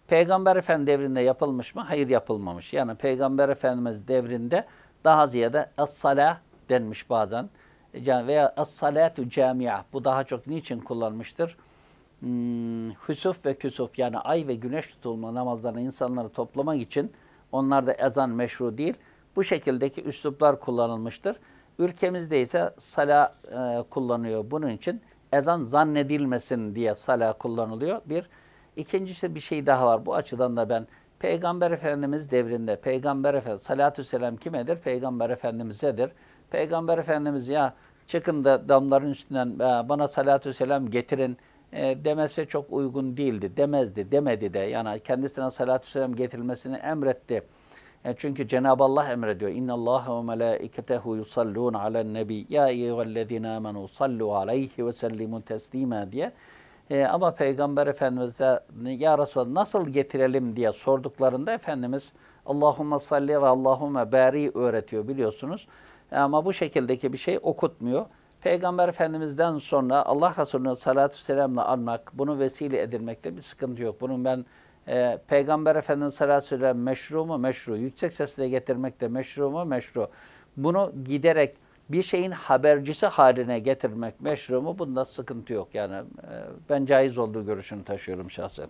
[SPEAKER 1] Peygamber Efendimiz devrinde yapılmış mı? Hayır yapılmamış. Yani Peygamber Efendimiz devrinde daha ziyade es-salah denmiş bazen. E, veya es-salatu camia. Bu daha çok niçin kullanmıştır? Hmm, hüsuf ve küsuf yani ay ve güneş tutulma namazlarını insanları toplamak için onlarda ezan meşru değil. Bu şekildeki üsluplar kullanılmıştır. Ülkemizde ise sala e, kullanıyor. Bunun için ezan zannedilmesin diye sala kullanılıyor. Bir İkincisi bir şey daha var. Bu açıdan da ben Peygamber Efendimiz devrinde Peygamber Efendimiz salatü selam kimedir? Peygamber Efendimiz'edir. Peygamber Efendimiz ya çıkın da damların üstünden e, bana salatü selam getirin e, demesi çok uygun değildi. Demezdi, demedi de. Yani kendisine salatü selam getirilmesini emretti. E, çünkü Cenab-ı Allah emrediyor. İnna Allahu ve melaiketehu yusallun ala nebi. Ya eyyühellezine amenu sallu aleyhi ve sellimun teslima diye. E, ama Peygamber Efendimiz'e ya Resulallah nasıl getirelim diye sorduklarında Efendimiz Allahümme salli ve Allahümme bari öğretiyor biliyorsunuz. E, ama bu şekildeki bir şey okutmuyor. Peygamber Efendimiz'den sonra Allah Resulü'nü salatü selamla almak, bunu vesile edilmekte bir sıkıntı yok. Bunun ben e, Peygamber Efendimiz salatü selam meşru mu? Meşru. Yüksek sesle getirmekte de meşru mu? Meşru. Bunu giderek bir şeyin habercisi haline getirmek meşru mu? Bunda sıkıntı yok. Yani e, ben caiz olduğu görüşünü taşıyorum şahsen.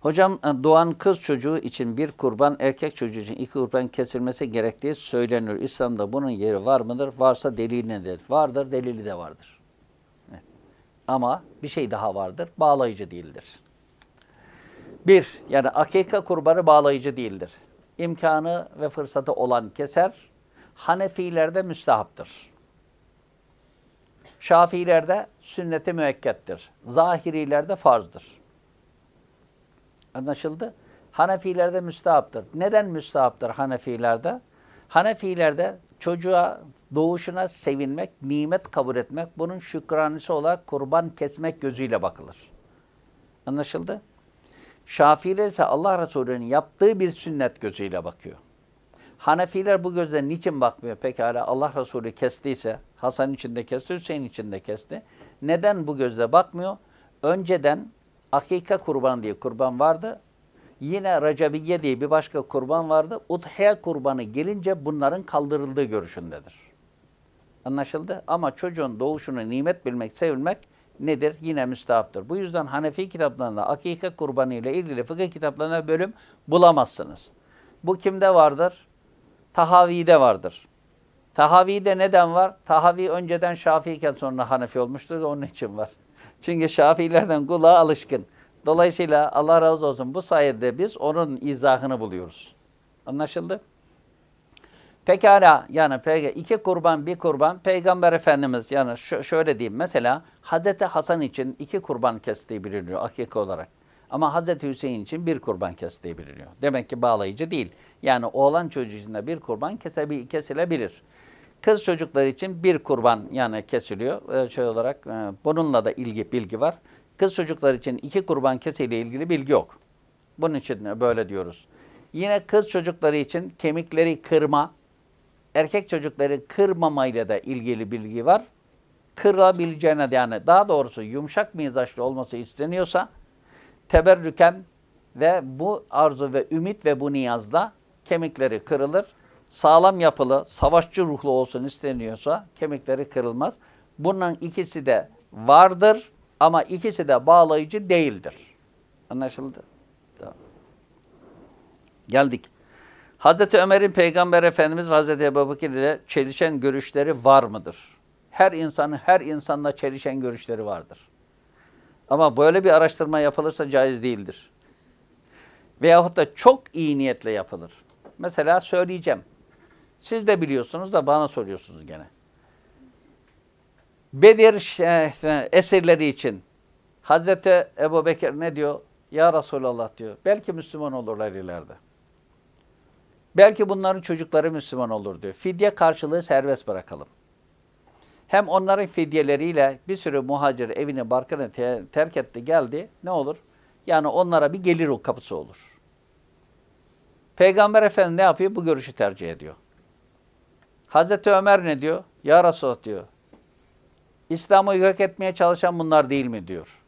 [SPEAKER 1] Hocam e, doğan kız çocuğu için bir kurban, erkek çocuğu için iki kurban kesilmesi gerektiği söylenir. İslam'da bunun yeri var mıdır? Varsa delil nedir? Vardır, delili de vardır. Evet. Ama bir şey daha vardır, bağlayıcı değildir. Bir, yani akika kurbanı bağlayıcı değildir. İmkanı ve fırsatı olan keser, Hanefilerde müstehaptır. Şafilerde sünneti müekkettir. Zahirilerde farzdır. Anlaşıldı? Hanefilerde müstehaptır. Neden müstehaptır Hanefilerde? Hanefilerde çocuğa doğuşuna sevinmek, nimet kabul etmek, bunun şükranisi olarak kurban kesmek gözüyle bakılır. Anlaşıldı? Şafiler ise Allah Resulü'nün yaptığı bir sünnet gözüyle bakıyor. Hanefiler bu gözle niçin bakmıyor? Pekala Allah Resulü kestiyse, Hasan içinde kesti, Hüseyin içinde kesti. Neden bu gözle bakmıyor? Önceden akika kurban diye kurban vardı. Yine Recabiye diye bir başka kurban vardı. Udhiye kurbanı gelince bunların kaldırıldığı görüşündedir. Anlaşıldı? Ama çocuğun doğuşunu nimet bilmek, sevilmek nedir? Yine müstahaptır. Bu yüzden Hanefi kitaplarında akika kurbanı ile ilgili fıkıh kitaplarına bölüm bulamazsınız. Bu kimde vardır? Tahavi'de vardır. Tahavi'de neden var? Tahavi önceden Şafiiken sonra Hanefi olmuştur onun için var. Çünkü Şafiilerden kulağa alışkın. Dolayısıyla Allah razı olsun bu sayede biz onun izahını buluyoruz. Anlaşıldı? Pekala yani iki kurban bir kurban Peygamber Efendimiz yani şöyle diyeyim mesela Hazreti Hasan için iki kurban kestiği biliniyor akik olarak. Ama Hazreti Hüseyin için bir kurban kesti Demek ki bağlayıcı değil. Yani oğlan çocuğu için de bir kurban kesilebilir. Kız çocukları için bir kurban yani kesiliyor. Ee, şey olarak e, bununla da ilgi bilgi var. Kız çocukları için iki kurban kesiyle ilgili bilgi yok. Bunun için böyle diyoruz. Yine kız çocukları için kemikleri kırma, erkek çocukları kırmamayla da ilgili bilgi var. Kırabileceğine yani daha doğrusu yumuşak mizaçlı olması isteniyorsa teberrüken ve bu arzu ve ümit ve bu niyazla kemikleri kırılır. Sağlam yapılı, savaşçı ruhlu olsun isteniyorsa kemikleri kırılmaz. Bunların ikisi de vardır ama ikisi de bağlayıcı değildir. Anlaşıldı? Geldik. Hazreti Ömer'in Peygamber Efendimiz ve Hazreti Ebubekir ile çelişen görüşleri var mıdır? Her insanın her insanla çelişen görüşleri vardır. Ama böyle bir araştırma yapılırsa caiz değildir. Veyahut da çok iyi niyetle yapılır. Mesela söyleyeceğim. Siz de biliyorsunuz da bana soruyorsunuz gene. Bedir esirleri için Hazreti Ebu Bekir ne diyor? Ya Resulallah diyor. Belki Müslüman olurlar ileride. Belki bunların çocukları Müslüman olur diyor. Fidye karşılığı serbest bırakalım. Hem onların fidyeleriyle bir sürü muhacir evini barkını te terk etti geldi. Ne olur? Yani onlara bir gelir o kapısı olur. Peygamber Efendi ne yapıyor? Bu görüşü tercih ediyor. Hazreti Ömer ne diyor? Ya Resulallah diyor. İslam'ı yok etmeye çalışan bunlar değil mi diyor.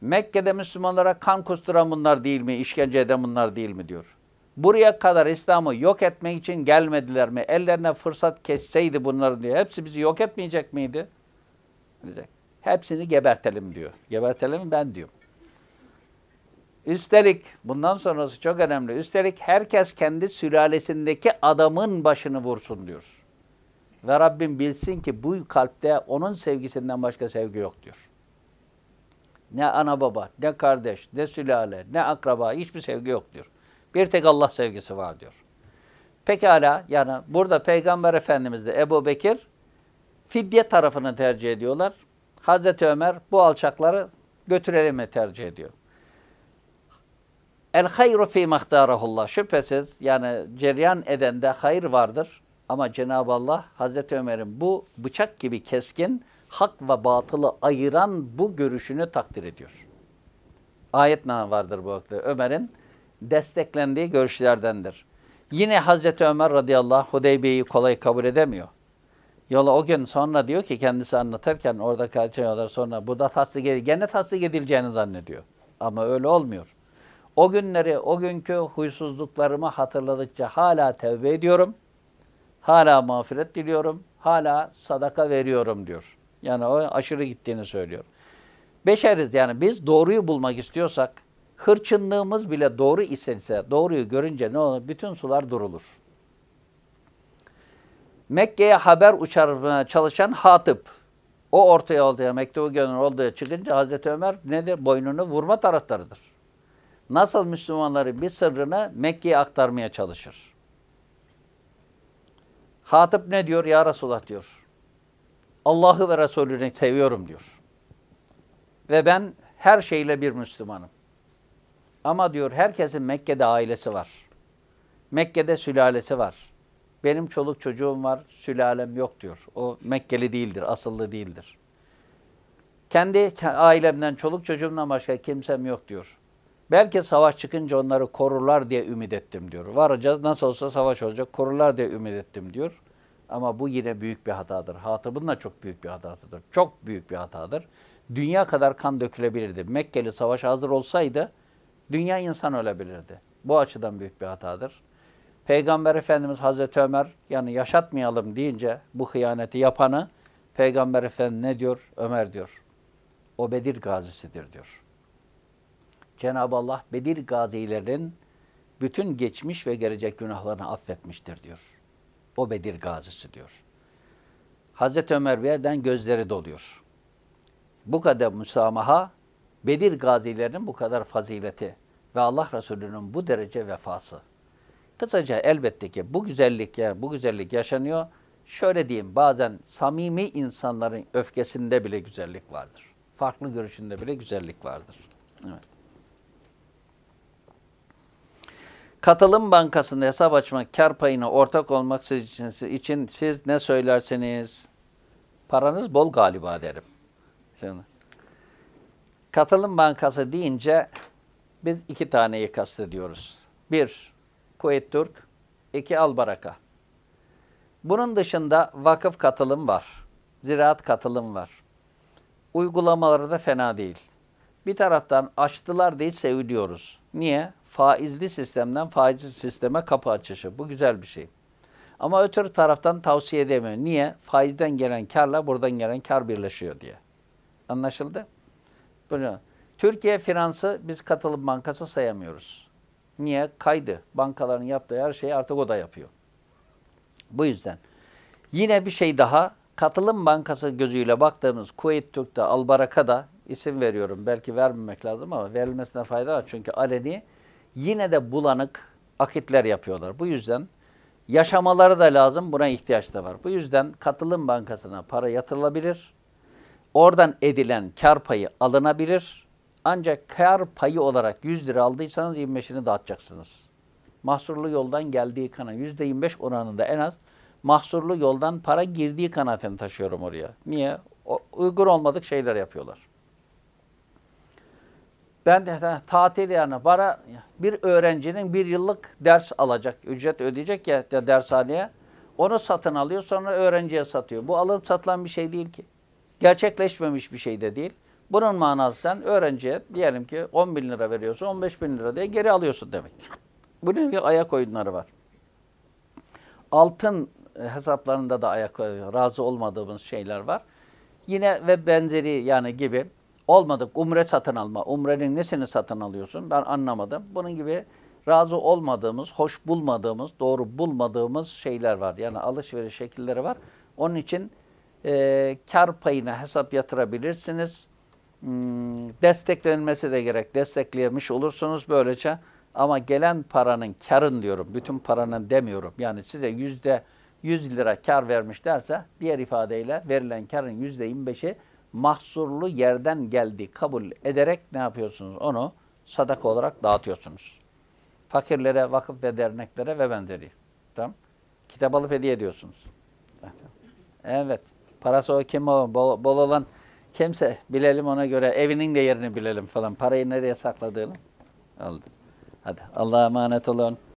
[SPEAKER 1] Mekke'de Müslümanlara kan kusturan bunlar değil mi? İşkence eden bunlar değil mi diyor. Buraya kadar İslam'ı yok etmek için gelmediler mi? Ellerine fırsat geçseydi bunları diyor. Hepsi bizi yok etmeyecek miydi? Diyecek. Hepsini gebertelim diyor. Gebertelim ben diyorum. Üstelik bundan sonrası çok önemli. Üstelik herkes kendi sülalesindeki adamın başını vursun diyor. Ve Rabbim bilsin ki bu kalpte onun sevgisinden başka sevgi yok diyor. Ne ana baba, ne kardeş, ne sülale, ne akraba hiçbir sevgi yok diyor. Bir tek Allah sevgisi var diyor. Pekala yani burada Peygamber Efendimiz de Ebu Bekir fidye tarafını tercih ediyorlar. Hazreti Ömer bu alçakları götürelim mi tercih ediyor. El hayru fi mahtarahullah. Şüphesiz yani ceryan edende hayır vardır. Ama Cenab-ı Allah Hazreti Ömer'in bu bıçak gibi keskin hak ve batılı ayıran bu görüşünü takdir ediyor. Ayet ne vardır bu hakta? Ömer'in desteklendiği görüşlerdendir. Yine Hazreti Ömer radıyallahu Hudeybiye'yi kolay kabul edemiyor. Yola o gün sonra diyor ki kendisi anlatırken orada kaçıyorlar sonra bu da tasdik edil gene tasdik edileceğini zannediyor. Ama öyle olmuyor. O günleri, o günkü huysuzluklarımı hatırladıkça hala tevbe ediyorum. Hala mağfiret diliyorum. Hala sadaka veriyorum diyor. Yani o aşırı gittiğini söylüyor. Beşeriz yani biz doğruyu bulmak istiyorsak hırçınlığımız bile doğru isense, doğruyu görünce ne olur? Bütün sular durulur. Mekke'ye haber uçarmaya çalışan Hatip, o ortaya olduğu, mektubu gönül olduğu çıkınca Hazreti Ömer nedir? Boynunu vurma taraftarıdır. Nasıl Müslümanları bir sırrını Mekke'ye aktarmaya çalışır. Hatip ne diyor? Ya Resulullah diyor. Allah'ı ve Resulü'nü seviyorum diyor. Ve ben her şeyle bir Müslümanım. Ama diyor herkesin Mekke'de ailesi var. Mekke'de sülalesi var. Benim çoluk çocuğum var, sülalem yok diyor. O Mekkeli değildir, asıllı değildir. Kendi ailemden, çoluk çocuğumdan başka kimsem yok diyor. Belki savaş çıkınca onları korurlar diye ümit ettim diyor. Varacağız nasıl olsa savaş olacak korurlar diye ümit ettim diyor. Ama bu yine büyük bir hatadır. Hatıbın da çok büyük bir hatadır. Çok büyük bir hatadır. Dünya kadar kan dökülebilirdi. Mekkeli savaş hazır olsaydı Dünya insan ölebilirdi. Bu açıdan büyük bir hatadır. Peygamber Efendimiz Hazreti Ömer yani yaşatmayalım deyince bu hıyaneti yapanı Peygamber Efendimiz ne diyor? Ömer diyor. O Bedir gazisidir diyor. Cenab-ı Allah Bedir gazilerin bütün geçmiş ve gelecek günahlarını affetmiştir diyor. O Bedir gazisi diyor. Hazreti Ömer bir yerden gözleri doluyor. Bu kadar müsamaha Bedir gazilerinin bu kadar fazileti ve Allah Resulü'nün bu derece vefası. Kısaca elbette ki bu güzellik ya bu güzellik yaşanıyor. Şöyle diyeyim bazen samimi insanların öfkesinde bile güzellik vardır. Farklı görüşünde bile güzellik vardır. Evet. Katılım Bankası'nda hesap açmak, kar payına ortak olmak siz için, için siz ne söylersiniz? paranız bol galiba derim. Şimdi, katılım Bankası deyince biz iki taneyi kastediyoruz. Bir, Kuveyt Türk, iki Albaraka. Bunun dışında vakıf katılım var, ziraat katılım var. Uygulamaları da fena değil. Bir taraftan açtılar diye seviliyoruz. Niye? Faizli sistemden faizli sisteme kapı açışı. Bu güzel bir şey. Ama ötür taraftan tavsiye edemiyor. Niye? Faizden gelen karla buradan gelen kar birleşiyor diye. Anlaşıldı? Bunu Türkiye, finansı biz katılım bankası sayamıyoruz. Niye? Kaydı. Bankaların yaptığı her şeyi artık o da yapıyor. Bu yüzden. Yine bir şey daha. Katılım bankası gözüyle baktığımız Kuveyt Türk'te, Albaraka'da isim veriyorum. Belki vermemek lazım ama verilmesine fayda var. Çünkü aleni yine de bulanık akitler yapıyorlar. Bu yüzden yaşamaları da lazım. Buna ihtiyaç da var. Bu yüzden katılım bankasına para yatırılabilir. Oradan edilen kar payı alınabilir ancak kar payı olarak 100 lira aldıysanız 25'ini dağıtacaksınız. Mahsurlu yoldan geldiği kana %25 oranında en az mahsurlu yoldan para girdiği kanaatini taşıyorum oraya. Niye? O, uygun olmadık şeyler yapıyorlar. Ben de tatil yani para bir öğrencinin bir yıllık ders alacak, ücret ödeyecek ya dershaneye. Onu satın alıyor sonra öğrenciye satıyor. Bu alıp satılan bir şey değil ki. Gerçekleşmemiş bir şey de değil. Bunun manası sen öğrenciye diyelim ki 10 bin lira veriyorsun, 15 bin lira diye geri alıyorsun demek. Bu nevi ayak oyunları var. Altın e, hesaplarında da ayak razı olmadığımız şeyler var. Yine ve benzeri yani gibi olmadık umre satın alma. Umrenin nesini satın alıyorsun? Ben anlamadım. Bunun gibi razı olmadığımız, hoş bulmadığımız, doğru bulmadığımız şeyler var. Yani alışveriş şekilleri var. Onun için e, kar payına hesap yatırabilirsiniz. Hmm, desteklenmesi de gerek. Destekleyemiş olursunuz böylece. Ama gelen paranın karın diyorum. Bütün paranın demiyorum. Yani size yüzde 100 lira kar vermiş derse diğer ifadeyle verilen karın yüzde 25'i mahsurlu yerden geldi kabul ederek ne yapıyorsunuz? Onu sadaka olarak dağıtıyorsunuz. Fakirlere, vakıf ve derneklere ve benzeri. Tamam. Kitap alıp hediye ediyorsunuz. Evet. Parası o kim Bol, bol olan Kimse bilelim ona göre evinin de yerini bilelim falan. Parayı nereye sakladığını aldı. Hadi Allah'a emanet olun.